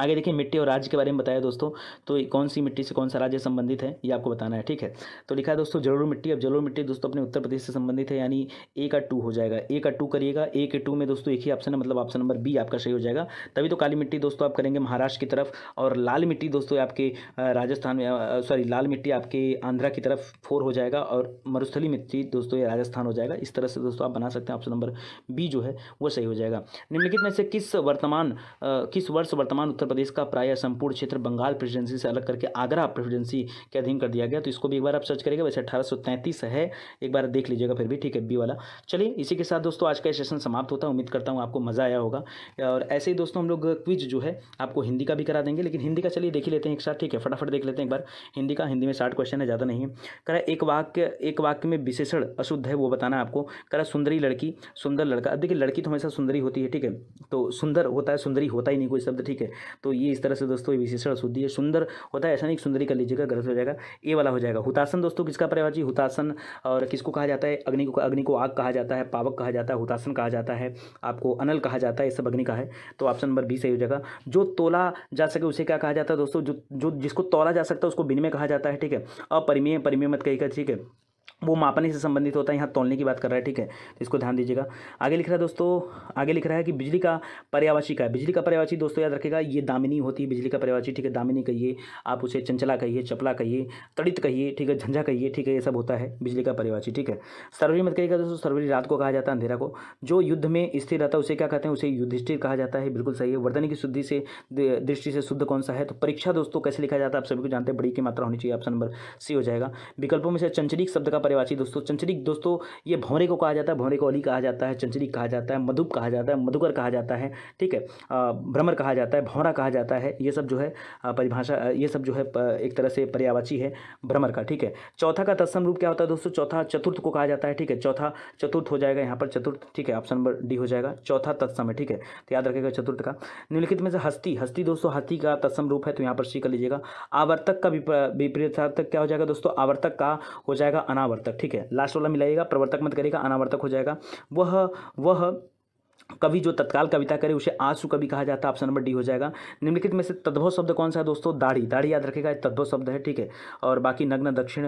आगे देखिए मिट्टी और राज्य के बारे में बताया दोस्तों तो कौन सी मिट्टी से कौन सा राज्य संबंधित है ये आपको बताना है ठीक है तो लिखा है दोस्तों जलोड़ मिट्टी अब जलोड़ मिट्टी दोस्तों अपने उत्तर प्रदेश से संबंधित है यानी ए का टू हो जाएगा ए का टू करिएगा ए के टू में दोस्तों एक ही ऑप्शन है मतलब ऑप्शन नंबर बी आपका सही हो जाएगा तभी तो काली मिट्टी दोस्तों आप करेंगे महाराष्ट्र की तरफ और लाल मिट्टी दोस्तों आपके राजस्थान में सॉरी लाल मिट्टी आपके आंध्रा की तरफ फोर हो जाएगा और मरुस्थली मिट्टी दोस्तों ये राजस्थान हो जाएगा इस तरह से दोस्तों आप बना सकते हैं ऑप्शन नंबर बी जो है वो सही हो जाएगा निम्नलिखित में से किस वर्तमान किस वर्ष वर्तमान उत्तर प्रदेश का प्राय संपूर्ण क्षेत्र बंगाल प्रेसिडेंसी से अलग करके आगरा प्रेसिडेंसी के अधीन कर दिया गया तो इसको भी एक बार आप सर्च करेगा वैसे अठारह है एक बार देख लीजिएगा फिर भी ठीक है बी वाला चलिए इसी के साथ दोस्तों आज का सेशन समाप्त होता है उम्मीद करता हूँ आपको मज़ा आया होगा और ऐसे ही दोस्तों हम लोग क्विज जो है आपको हिंदी का भी करा देंगे लेकिन हिंदी का चलिए देख ही लेते हैं एक साथ ठीक है फटाफट देख लेते हैं एक बार हिंदी का हिंदी में साठ क्वेश्चन है ज़्यादा नहीं है करा एक वाक्य एक वाक्य में विशेषण अशुद्ध है वो बताना आपको करा सुंदरी लड़की सुंदर लड़का अब देखिए लड़की तो हमेशा सुंदरी होती है ठीक है तो सुंदर होता है सुंदरी होता ही नहीं कोई शब्द ठीक है तो ये इस तरह से दोस्तों विशेषण शुद्धि है सुंदर होता है ऐसा नहीं सुंदरी कर लीजिएगा गलत हो जाएगा ए वाला हो जाएगा हुतासन दोस्तों किसका पर्यावाची हुतासन और किसको कहा जाता है अग्नि को अग्नि को आग कहा जाता है पावक कहा जाता है हुतासन कहा जाता है आपको अनल कहा जाता है ये सब अग्नि का है तो ऑप्शन नंबर बी सही हो जाएगा जो तोला जा सके उसे क्या कहा जाता है दोस्तों जो जो जिसको तोला जा सकता है उसको बिन में कहा जाता है ठीक है अपरिमेय परिमेय मत कहेगा ठीक है वो मापने से संबंधित होता है यहाँ तोलने की बात कर रहा है ठीक है तो इसको ध्यान दीजिएगा आगे लिख रहा है दोस्तों आगे लिख रहा है कि बिजली का पर्यावाची का है बिजली का पर्यावाची दोस्तों याद रखेगा ये दामिनी होती है बिजली का पर्यावाची ठीक है दामिनी कहिए आप उसे चंचला कहिए चपला कहिए तड़ित कहिए ठीक है झंझा कहिए ठीक है ये सब होता है बिजली का पर्यावाची ठीक है सर्वरी मत कहिएगा दोस्तों सर्वरी रात को कहा जाता है अंधेरा को जो युद्ध में स्थिर रहता है उसे क्या कहते हैं उसे युद्धिष्ठिर कहा जाता है बिल्कुल सही है वर्धन की शुद्धि से दृष्टि से शुद्ध कौन सा है तो परीक्षा दोस्तों कैसे लिखा जाता है आप सभी को जानते हैं बड़ी की मात्रा होनी चाहिए ऑप्शन नंबर सी हो जाएगा विकल्पों में से चंचलिक शब्द का परिभाषी दोस्तों चंचरी दोस्तों ये भौरे को कहा जाता है भौरे को अली कहा जाता है चंचरी कहा जाता है मधुप कहा जाता है मधुकर कहा जाता है ठीक है भ्रमर कहा जाता है भौरा कहा जाता है ये सब जो है परिभाषा ये सब जो है एक तरह से पर्यावाची है भ्रमर का ठीक है चौथा का तत्सम रूप क्या होता है दोस्तों चौथा चतुर्थ को कहा जाता है ठीक है चौथा चतुर्थ हो जाएगा यहाँ पर चतुर्थ ठीक है ऑप्शन नंबर डी हो जाएगा चौथा तत्सम है ठीक है तो याद रखेगा चतुर्थ का निम्नलिखित में से हस्ती हस्ती दोस्तों हस्ती का तत्सम रूप है तो यहाँ पर सी कर लीजिएगा आवर्तक का विपरीत क्या हो जाएगा दोस्तों आवर्तक का हो जाएगा अनावर्त प्रवर्तक ठीक है लास्ट वाला मिलाइएगा प्रवर्तक मत करेगा अनावर्तक हो जाएगा वह वह कवि जो तत्काल कविता करे उसे आंसू कवि कहा जाता है ऑप्शन नंबर डी हो जाएगा निम्नलिखित में से तद्भव शब्द कौन सा है दोस्तों दाढ़ी दाढ़ी याद रखेगा तद्भव शब्द है ठीक है और बाकी नग्न दक्षिण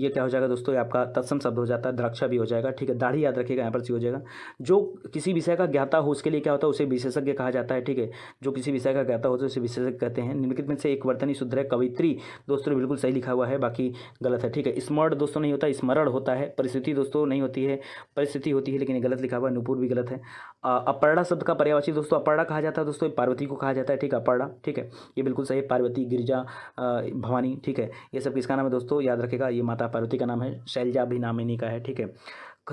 ये क्या हो जाएगा दोस्तों आपका तत्सम शब्द हो जाता है द्राक्षा भी हो जाएगा ठीक है दाढ़ी याद रखेगा यहाँ पर सी हो जाएगा जो किसी विषय का ज्ञाता हो उसके लिए क्या होता है उसे विशेषज्ञ कहा जाता है ठीक है जो किसी विषय का ज्ञाता होता है उसे विशेषज्ञ कहते हैं निम्नलिखित में से एक वर्तनी शुद्ध है कवित्री दोस्तों बिल्कुल सही लिखा हुआ है बाकी गलत है ठीक है स्मरण दोस्तों नहीं होता स्मरण होता है परिस्थिति दोस्तों नहीं होती है परिस्थिति होती है लेकिन गलत लिखा हुआ है नुपुर भी गलत है अपर्णा शब्द का पर्यावाची दोस्तों अपर्णा कहा जाता है दोस्तों पार्वती को कहा जाता है ठीक है अपर्णा ठीक है ये बिल्कुल सही पार्वती गिरिजा भवानी ठीक है ये सब किसका नाम है दोस्तों याद रखेगा ये माता पार्वती का नाम है शैलजा भी नामिनी का है ठीक है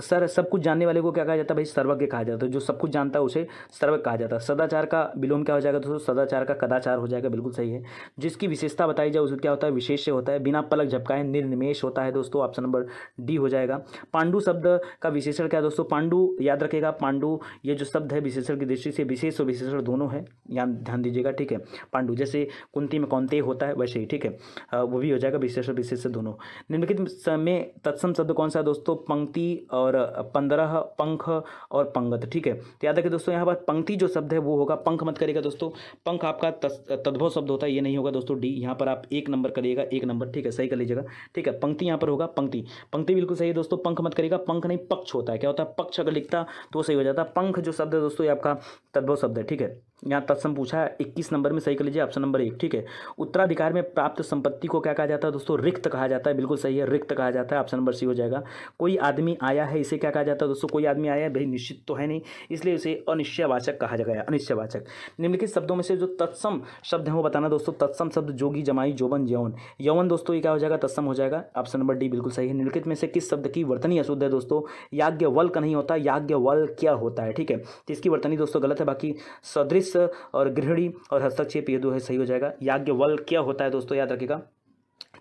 सर सब कुछ जानने वाले को क्या कहा जाता है भाई सर्वज्ञ कहा जाता है तो जो सब कुछ जानता है उसे सर्वज्ञ कहा जाता है सदाचार का विलोम क्या हो जाएगा दोस्तों सदाचार का कदाचार हो जाएगा बिल्कुल सही है जिसकी विशेषता बताई जाए उसे क्या होता है विशेष से होता है बिना पलक झपकाए निर्निमेश होता है दोस्तों ऑप्शन नंबर डी हो जाएगा पांडु शब्द का विशेषण क्या है दोस्तों पांडु याद रखेगा पांडु ये जो शब्द है विशेषण की दृष्टि से विशेष और विशेषण दोनों है याद ध्यान दीजिएगा ठीक है पांडु जैसे कुंती में कौनते होता है वैसे ही ठीक है वो भी हो जाएगा विशेष और विशेष दोनों निम्नलिखित में तत्सम शब्द कौन सा है दोस्तों पंक्ति और पंद्रह पंख और पंगत ठीक है तो याद रखें दोस्तों यहाँ पर पंक्ति जो शब्द है वो होगा पंख मत करेगा दोस्तों पंख आपका तद्भव शब्द होता है ये नहीं होगा दोस्तों डी यहाँ पर आप एक नंबर करिएगा एक नंबर ठीक है सही कर लीजिएगा ठीक है पंक्ति यहाँ पर होगा पंक्ति पंक्ति बिल्कुल सही है दोस्तों पंख मत करेगा पंख नहीं पक्ष होता है क्या होता है पक्ष अगर लिखता तो सही हो जाता पंख जो शब्द है दोस्तों ये आपका तद्भव शब्द है ठीक है यहाँ तत्सम पूछा है इक्कीस नंबर में सही कर लीजिए ऑप्शन नंबर एक ठीक है उत्तराधिकार में प्राप्त संपत्ति को क्या कहा जाता है दोस्तों रिक्त कहा जाता है बिल्कुल सही है रिक्त कहा जाता है ऑप्शन नंबर सी हो जाएगा कोई आदमी आया है इसे क्या कहा जाता है दोस्तों कोई आदमी आया है भाई निश्चित तो है नहीं इसलिए इसे अनिश्चयवाचक कहा जाएगा अनिश्चयवाचक निम्नलिखित शब्दों में से जो तत्सम शब्द है वो बताना दोस्तों तत्सम शब्द जोगी जमाई जौवन यौन यौवन दोस्तों ये क्या हो जाएगा तत्सम हो जाएगा ऑप्शन नंबर डी बिल्कुल सही है निम्नलिखित में से किस शब्द की वर्तनी अशुद्ध है दोस्तों याज्ञ वल्क नहीं होता याज्ञ वल क्या होता है ठीक है इसकी वर्तनी दोस्तों गलत है बाकी सदृश और गृहिणी और हस्तक्षेप ये दो है सही हो जाएगा याज्ञ वल क्या होता है दोस्तों याद रखेगा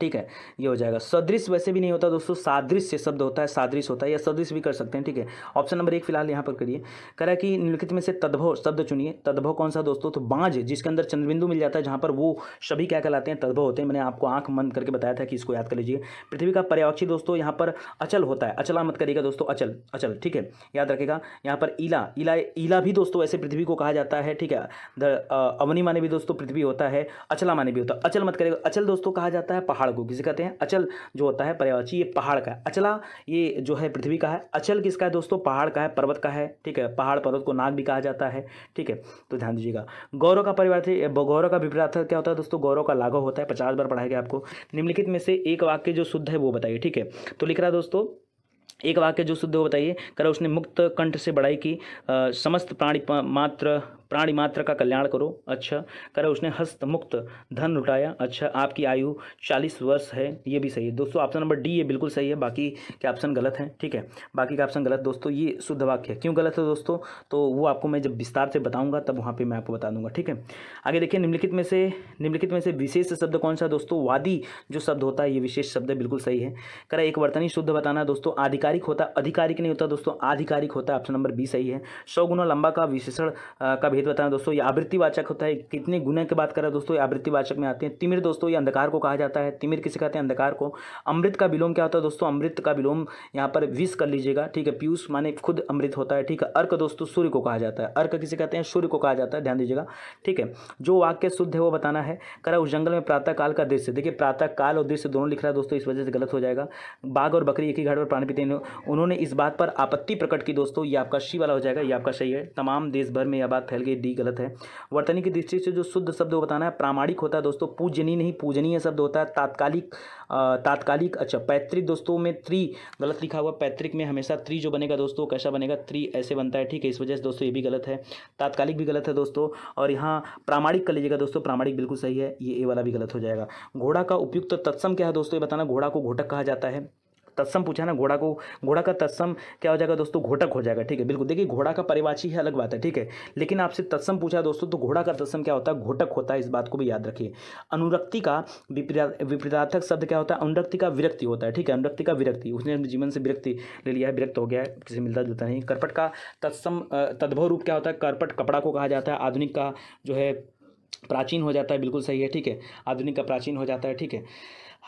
ठीक है ये हो जाएगा सदृश वैसे भी नहीं होता दोस्तों सादृश्य शब्द होता है सादृश होता है या सदृश भी कर सकते हैं ठीक है ऑप्शन नंबर एक फिलहाल यहाँ पर करिए करा कि निम्नलिखित में से तद्भव शब्द चुनिए तद्भव कौन सा दोस्तों तो बांझ जिसके अंदर चंद्रबिंदु मिल जाता है जहाँ पर वो सभी क्या कहलाते हैं तद्भव होते हैं मैंने आपको आंख मंद करके बताया था कि इसको याद कर लीजिए पृथ्वी का पर्यावक्षी दोस्तों यहाँ पर अचल होता है अचला मत करिएगा दोस्तों अचल अचल ठीक है याद रखेगा यहाँ पर ईला ईला ईला भी दोस्तों ऐसे पृथ्वी को कहा जाता है ठीक है अवनी माने भी दोस्तों पृथ्वी होता है अचला माने भी होता है अचल मत करेगा अचल दोस्तों कहा जाता है पहाड़ पहाड़ को किसे कहते हैं अचल जो होता है पर्यावाची ये पहाड़ का है अचला ये जो है पृथ्वी का है अचल किसका है दोस्तों पहाड़ का है पर्वत का है ठीक है पहाड़ पर्वत को नाग भी कहा जाता है ठीक है तो ध्यान दीजिएगा गौरव का परिवर्ती गौरव का विपरीत क्या होता है दोस्तों गौरव का लाघव होता है पचास बार पढ़ाएगा आपको निम्नलिखित में से एक वाक्य जो शुद्ध है वो बताइए ठीक है तो लिख रहा है दोस्तों एक वाक्य जो शुद्ध हो बताइए करा उसने मुक्त कंठ से बढ़ाई की आ, समस्त प्राणी मात्र प्राणी मात्र का कल्याण करो अच्छा करे उसने हस्त मुक्त धन लुटाया अच्छा आपकी आयु चालीस वर्ष है ये भी सही है दोस्तों ऑप्शन नंबर डी ये बिल्कुल सही है बाकी के ऑप्शन गलत हैं ठीक है बाकी के ऑप्शन गलत दोस्तों ये शुद्ध वाक्य है क्यों गलत है दोस्तों तो वो आपको मैं जब विस्तार से बताऊँगा तब वहाँ पर मैं आपको बता दूंगा ठीक है आगे देखिए निम्नलिखित में से निम्नलिखित में से विशेष शब्द कौन सा दोस्तों वादी जो शब्द होता है ये विशेष शब्द बिल्कुल सही है करे एक वर्तनी शुद्ध बताना दोस्तों आधिकारिक होता आधिकारिक नहीं होता दोस्तों आधिकारिक होता है ऑप्शन नंबर बी सही है सौ गुना लंबा का विशेषण का भेद बताना दोस्तों ये आवृत्तिवाचक होता है कितने गुना की बात करें दोस्तों ये आवृत्तिवाचक में आते हैं तिमिर दोस्तों ये अंधकार को कहा जाता है तिमिर किसे कहते हैं अंधकार को अमृत का विलोम क्या होता है दोस्तों अमृत का विलोम यहाँ पर विष कर लीजिएगा ठीक है पीयूष माने खुद अमृत होता है ठीक है अर्क दोस्तों सूर्य को कहा जाता है अर्क किसे कहते हैं सूर्य को कहा जाता है ध्यान दीजिएगा ठीक है जो वाक्य शुद्ध है वो बताना है करा उस जंगल में प्रातःकाल का दृश्य देखिए प्रातःकाल और दृश्य दोनों लिख रहा है दोस्तों इस वजह से गलत हो जाएगा बाघ और बकरी एक ही घाट पर पानी पीते हैं उन्होंने इस बात पर आपत्ति प्रकट की दोस्तों ये आपका शी वाला हो जाएगा ये आपका सही है तमाम देश भर में यह बात फैल करके डी गलत है वर्तनी की दृष्टि से जो शुद्ध शब्द वो बताना है प्रामाणिक होता है दोस्तों पूजनी नहीं पूजनीय शब्द होता है तात्कालिक तात्कालिक अच्छा पैतृक दोस्तों में त्री गलत लिखा हुआ पैतृक में हमेशा त्री जो बनेगा दोस्तों कैसा बनेगा त्री ऐसे बनता है ठीक है इस वजह से दोस्तों ये भी गलत है तात्कालिक भी गलत है दोस्तों और यहाँ प्रामाणिक कर लीजिएगा दोस्तों प्रामाणिक बिल्कुल सही है ये ए वाला भी गलत हो जाएगा घोड़ा का उपयुक्त तत्सम क्या है दोस्तों ये बताना घोड़ा को घोटक कहा जाता है तत्सम पूछा ना घोड़ा को घोड़ा का तत्सम क्या हो जाएगा दोस्तों घोटक हो जाएगा ठीक है बिल्कुल देखिए घोड़ा का परिवाची है अलग बात है ठीक है लेकिन आपसे तत्सम पूछा दोस्तों तो घोड़ा का तत्सम क्या होता है घोटक होता है इस बात को भी याद रखिए अनुरक्ति का विपरीतार्थक शब्द क्या होता है अनुरक्ति का विरक्ति होता है ठीक है अनुरक्ति का विरक्ति उसने अपने जीवन से विरक्ति ले लिया है विरक्त हो गया है किसी मिलता जुलता नहीं कर्पट का तत्सम तद्भव रूप क्या होता है कर्पट कपड़ा को कहा जाता है आधुनिक का जो है प्राचीन हो जाता है बिल्कुल सही है ठीक है आधुनिक का प्राचीन हो जाता है ठीक है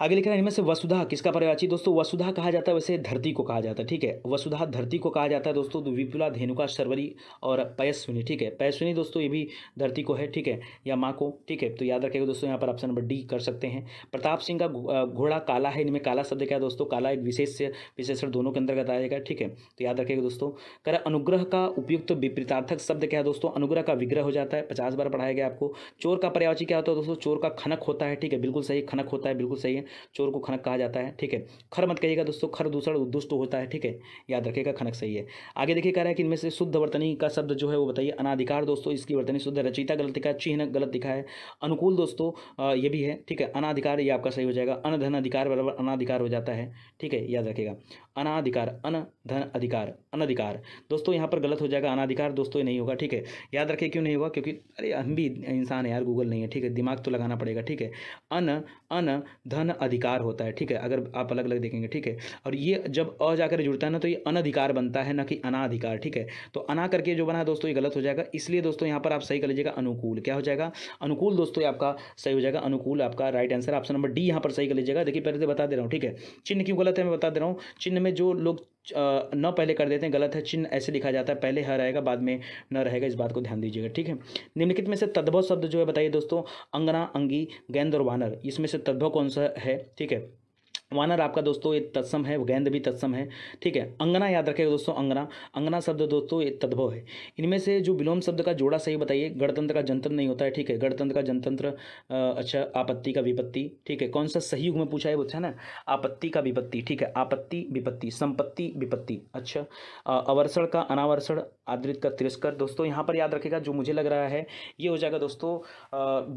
आगे लिख रहे हैं इनमें से वसुधा किसका परिवाची दोस्तों वसुधा कहा जाता है वैसे धरती को कहा जाता है ठीक है वसुधा धरती को कहा जाता है दोस्तों तो विपुला धेनुका शर्वरी और पयस्विनी ठीक है पयस्विनी दोस्तों ये भी धरती को है ठीक है या माँ को ठीक है तो याद रखेगा दोस्तों यहाँ पर ऑप्शन नंबर डी कर सकते हैं प्रताप सिंह का घोड़ा काला है इनमें काला शब्द क्या है दोस्तों काला एक विशेष विशेषण दोनों के अंतर्गत आ जाएगा ठीक है तो याद रखेगा दोस्तों कर अनुग्रह का उपयुक्त विपरीतार्थक शब्द क्या है दोस्तों अनुग्रह का विग्रह हो जाता है पचास बार पढ़ाया गया आपको चोर का पर्यावाची क्या होता है दोस्तों चोर का खनक होता है ठीक है बिल्कुल सही खनक होता है बिल्कुल सही है चोर को खनक कहा जाता है ठीक है खर मत कहिएगा दोस्तों खर दूसरा दुष्ट होता है ठीक है याद रखिएगा खनक सही है आगे देखिए कह रहा है कि इनमें से शुद्ध वर्तनी का शब्द जो है वो बताइए अनाधिकार दोस्तों इसकी वर्तनी शुद्ध रचिता गलत दिखा चिन्ह गलत दिखा है अनुकूल दोस्तों ये भी है ठीक है अनाधिकार ये आपका सही हो जाएगा अन धन अधिकार बराबर अनाधिकार हो जाता है ठीक है याद रखेगा अनाधिकार अन धन अधिकार अनधिकार दोस्तों यहाँ पर गलत हो जाएगा अनाधिकार दोस्तों नहीं होगा ठीक है याद रखे क्यों नहीं होगा क्योंकि अरे हम भी इंसान है यार गूगल नहीं है ठीक है दिमाग तो लगाना पड़ेगा ठीक है अन अन धन अधिकार होता है ठीक है अगर आप अलग अलग देखेंगे ठीक है और ये जब अ जाकर जुड़ता है ना तो ये अनधिकार बनता है ना कि अनाधिकार ठीक है तो अना करके जो बना दोस्तों ये गलत हो जाएगा इसलिए दोस्तों यहाँ पर आप सही कर लीजिएगा अनुकूल क्या हो जाएगा अनुकूल दोस्तों आपका सही हो जाएगा अनुकूल आपका right answer option number D यहाँ पर सही कर लीजिएगा देखिए पहले से तो बता दे रहा हूँ ठीक है चिन्ह क्यों गलत है मैं बता दे रहा हूँ चिन्ह में जो लोग न पहले कर देते हैं गलत है चिन्ह ऐसे लिखा जाता है पहले ह रहेगा बाद में न रहेगा इस बात को ध्यान दीजिएगा ठीक है निम्नलिखित में से तद्भव शब्द जो है बताइए दोस्तों अंगना अंगी गेंद और वानर इसमें से तद्भव कौन सा है ठीक है वानर आपका दोस्तों ये तत्सम है गेंद भी तत्सम है ठीक है अंगना याद रखेगा दोस्तों अंगना अंगना शब्द दोस्तों ये तद्भव है इनमें से जो विलोम शब्द का जोड़ा सही बताइए गणतंत्र का जनतंत्र नहीं होता है ठीक है गणतंत्र का जनतंत्र अच्छा आपत्ति का विपत्ति ठीक है कौन सा सही युग में पूछा है बच्चा ना आपत्ति का विपत्ति ठीक है आपत्ति विपत्ति संपत्ति विपत्ति अच्छा अवर्षण का अनावरसण आदृत का तिरस्कर दोस्तों यहाँ पर याद रखेगा जो मुझे लग रहा है ये हो जाएगा दोस्तों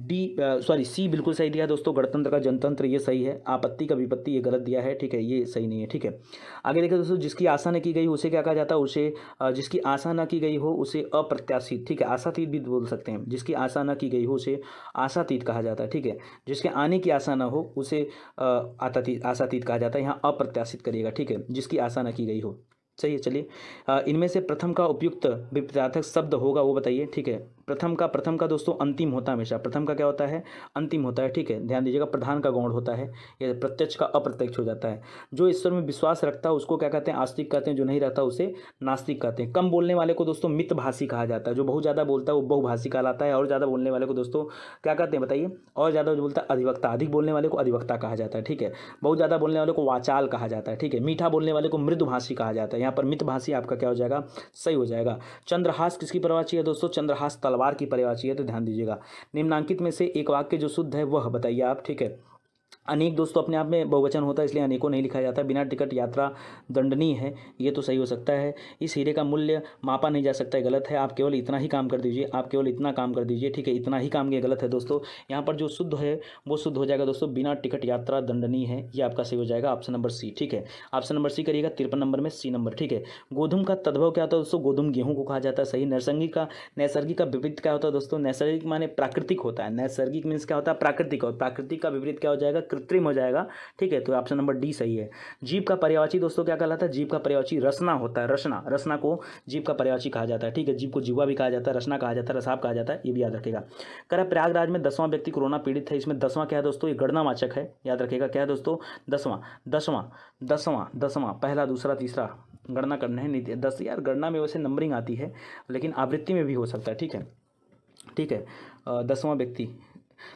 डी सॉरी सी बिल्कुल सही दिया दोस्तों गणतंत्र का जनतंत्र ये सही है आपत्ति का विपत्ति गलत दिया है ठीक है ये सही नहीं है ठीक है आगे देखिए दोस्तों जिसकी आशा न की गई उसे क्या कहा जाता है उसे जिसकी आशा न की गई हो उसे अप्रत्याशित ठीक है आशातीत भी बोल सकते हैं जिसकी आशा न की गई हो उसे आशातीत कहा जाता है ठीक है जिसके आने की आशा न हो उसे आतातीत आशातीत कहा जाता है यहाँ अप्रत्याशित करिएगा ठीक है जिसकी आशा न की गई हो सही है चलिए इनमें से प्रथम का उपयुक्त विपदार्थक शब्द होगा वो बताइए ठीक है प्रथम का प्रथम का दोस्तों अंतिम होता है हमेशा प्रथम का क्या होता है अंतिम होता है ठीक है ध्यान दीजिएगा प्रधान का गौण होता है या प्रत्यक्ष का अप्रत्यक्ष हो जाता है जो ईश्वर में विश्वास रखता है उसको क्या कहते हैं आस्तिक कहते हैं जो नहीं रहता उसे नास्तिक कहते हैं कम बोलने वाले को दोस्तों मितभाषी कहा जाता है जो बहुत ज़्यादा बोलता है वो बहुभाषी कहलाता है और ज़्यादा बोलने वाले को दोस्तों क्या कहते हैं बताइए और ज़्यादा जो बोलता है अधिवक्ता अधिक बोलने वाले को अधिवक्ता कहा जाता है ठीक है बहुत ज़्यादा बोलने वाले को वाचाल कहा जाता है ठीक है मीठा बोलने वाले को मृदुभाषी कहा जाता है यहाँ पर मितभाषी आपका क्या हो जाएगा सही हो जाएगा चंद्रहास किसकी परवाची है दोस्तों चंद्रहास तलवार सवार की परिवाची है तो ध्यान दीजिएगा निम्नांकित में से एक वाक्य जो शुद्ध है वह बताइए आप ठीक है अनेक दोस्तों अपने आप में बहुवचन होता है इसलिए अनेकों नहीं लिखा जाता बिना टिकट यात्रा दंडनीय है ये तो सही हो सकता है इस हीरे का मूल्य मापा नहीं जा सकता है गलत है आप केवल इतना ही काम कर दीजिए आप केवल इतना काम कर दीजिए ठीक है इतना ही काम ये गलत है दोस्तों यहाँ पर जो शुद्ध है वो शुद्ध हो जाएगा दोस्तों बिना टिकट यात्रा दंडनीय है ये आपका सही हो जाएगा ऑप्शन नंबर सी ठीक है ऑप्शन नंबर सी करिएगा तिरपन नंबर में सी नंबर ठीक है गोधुम का तद्भव क्या होता है दोस्तों गोधुम गेहूँ को कहा जाता है सही नैसर्गिक का नैसर्गिक का विपरीत क्या होता है दोस्तों नैसर्गिक माने प्राकृतिक होता है नैसर्गिक मीन्स क्या होता है प्राकृतिक और प्राकृतिक का विपरीत क्या हो जाएगा कृत्रिम हो जाएगा ठीक है तो ऑप्शन नंबर डी सही है जीप का पर्यावाची दोस्तों क्या कहलाता है जीप का पर्यावाची रसना होता है रसना रसना को जीप का पर्यावाची कहा जाता है ठीक है जीप को जीवा भी कहा जाता है रसना कहा जाता है रसाब कहा जाता है ये भी याद रखेगा करा प्रयागराज में दसवां व्यक्ति कोरोना पीड़ित है इसमें दसवां क्या है दोस्तों ये गणनावाचक है याद रखेगा क्या है दोस्तों दसवां दसवां दसवां दसवां पहला दूसरा तीसरा गणना करना है दस यार गणना में वैसे नंबरिंग आती है लेकिन आवृत्ति में भी हो सकता है ठीक है ठीक है दसवां व्यक्ति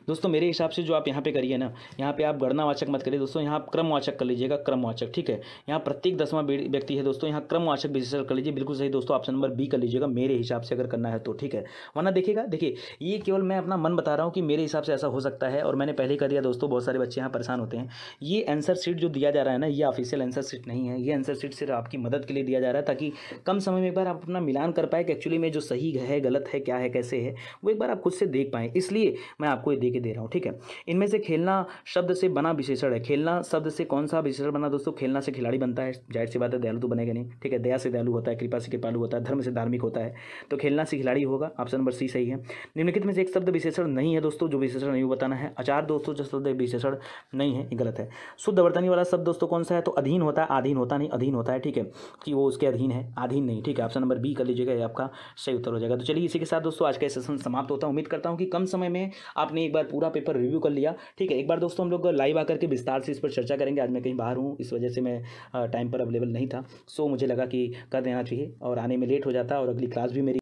दोस्तों मेरे हिसाब से जो आप यहाँ पे करिए ना यहाँ पे आप गणनावाचक मत करिए दोस्तों यहाँ क्रमवाचक कर लीजिएगा क्रमवाचक ठीक है यहाँ प्रत्येक दसवां व्यक्ति है दोस्तों यहाँ क्रमवाचक विशेषण कर लीजिए बिल्कुल सही दोस्तों ऑप्शन नंबर बी कर लीजिएगा मेरे हिसाब से अगर करना है तो ठीक है वरना देखिएगा देखिए ये केवल मैं अपना मन बता रहा हूँ कि मेरे हिसाब से ऐसा हो सकता है और मैंने पहले कर दिया दोस्तों बहुत सारे बच्चे यहाँ परेशान होते हैं ये आंसर सीट जो दिया जा रहा है ना ये ऑफिशियल आंसर सीट नहीं है ये आंसर सीट सिर्फ आपकी मदद के लिए दिया जा रहा है ताकि कम समय में एक बार आप अपना मिलान कर पाए कि एक्चुअली में जो सही है गलत है क्या है कैसे है वो एक बार आप खुद से देख पाएँ इसलिए मैं आपको कोई दे के दे रहा हूँ ठीक है इनमें से खेलना शब्द से बना विशेषण है खेलना शब्द से कौन सा विशेषण बना दोस्तों खेलना से खिलाड़ी बनता है जाहिर सी बात है दयालु तो बनेगा नहीं ठीक है दया से दयालु होता है कृपा से कृपालू होता है धर्म से धार्मिक होता है तो खेलना से खिलाड़ी होगा ऑप्शन नंबर सी सही है निम्नलिखित में से एक शब्द विशेषण नहीं है दोस्तों जो विशेषण नहीं बताना है आचार दोस्तों जो शब्द विशेषण नहीं है गलत है शुद्ध वर्तनी वाला शब्द दोस्तों कौन सा है तो अधीन होता है आधीन होता नहीं अधीन होता है ठीक है कि वो उसके अधीन है अधीन नहीं ठीक है ऑप्शन नंबर बी कर लीजिएगा आपका सही उत्तर हो जाएगा तो चलिए इसी के साथ दोस्तों आज का सेशन समाप्त होता है उम्मीद करता हूँ कि कम समय में आपने एक बार पूरा पेपर रिव्यू कर लिया ठीक है एक बार दोस्तों हम लोग लाइव आकर के विस्तार से इस पर चर्चा करेंगे आज मैं कहीं बाहर हूँ इस वजह से मैं टाइम पर अवेलेबल नहीं था सो मुझे लगा कि कर देना चाहिए और आने में लेट हो जाता और अगली क्लास भी मेरी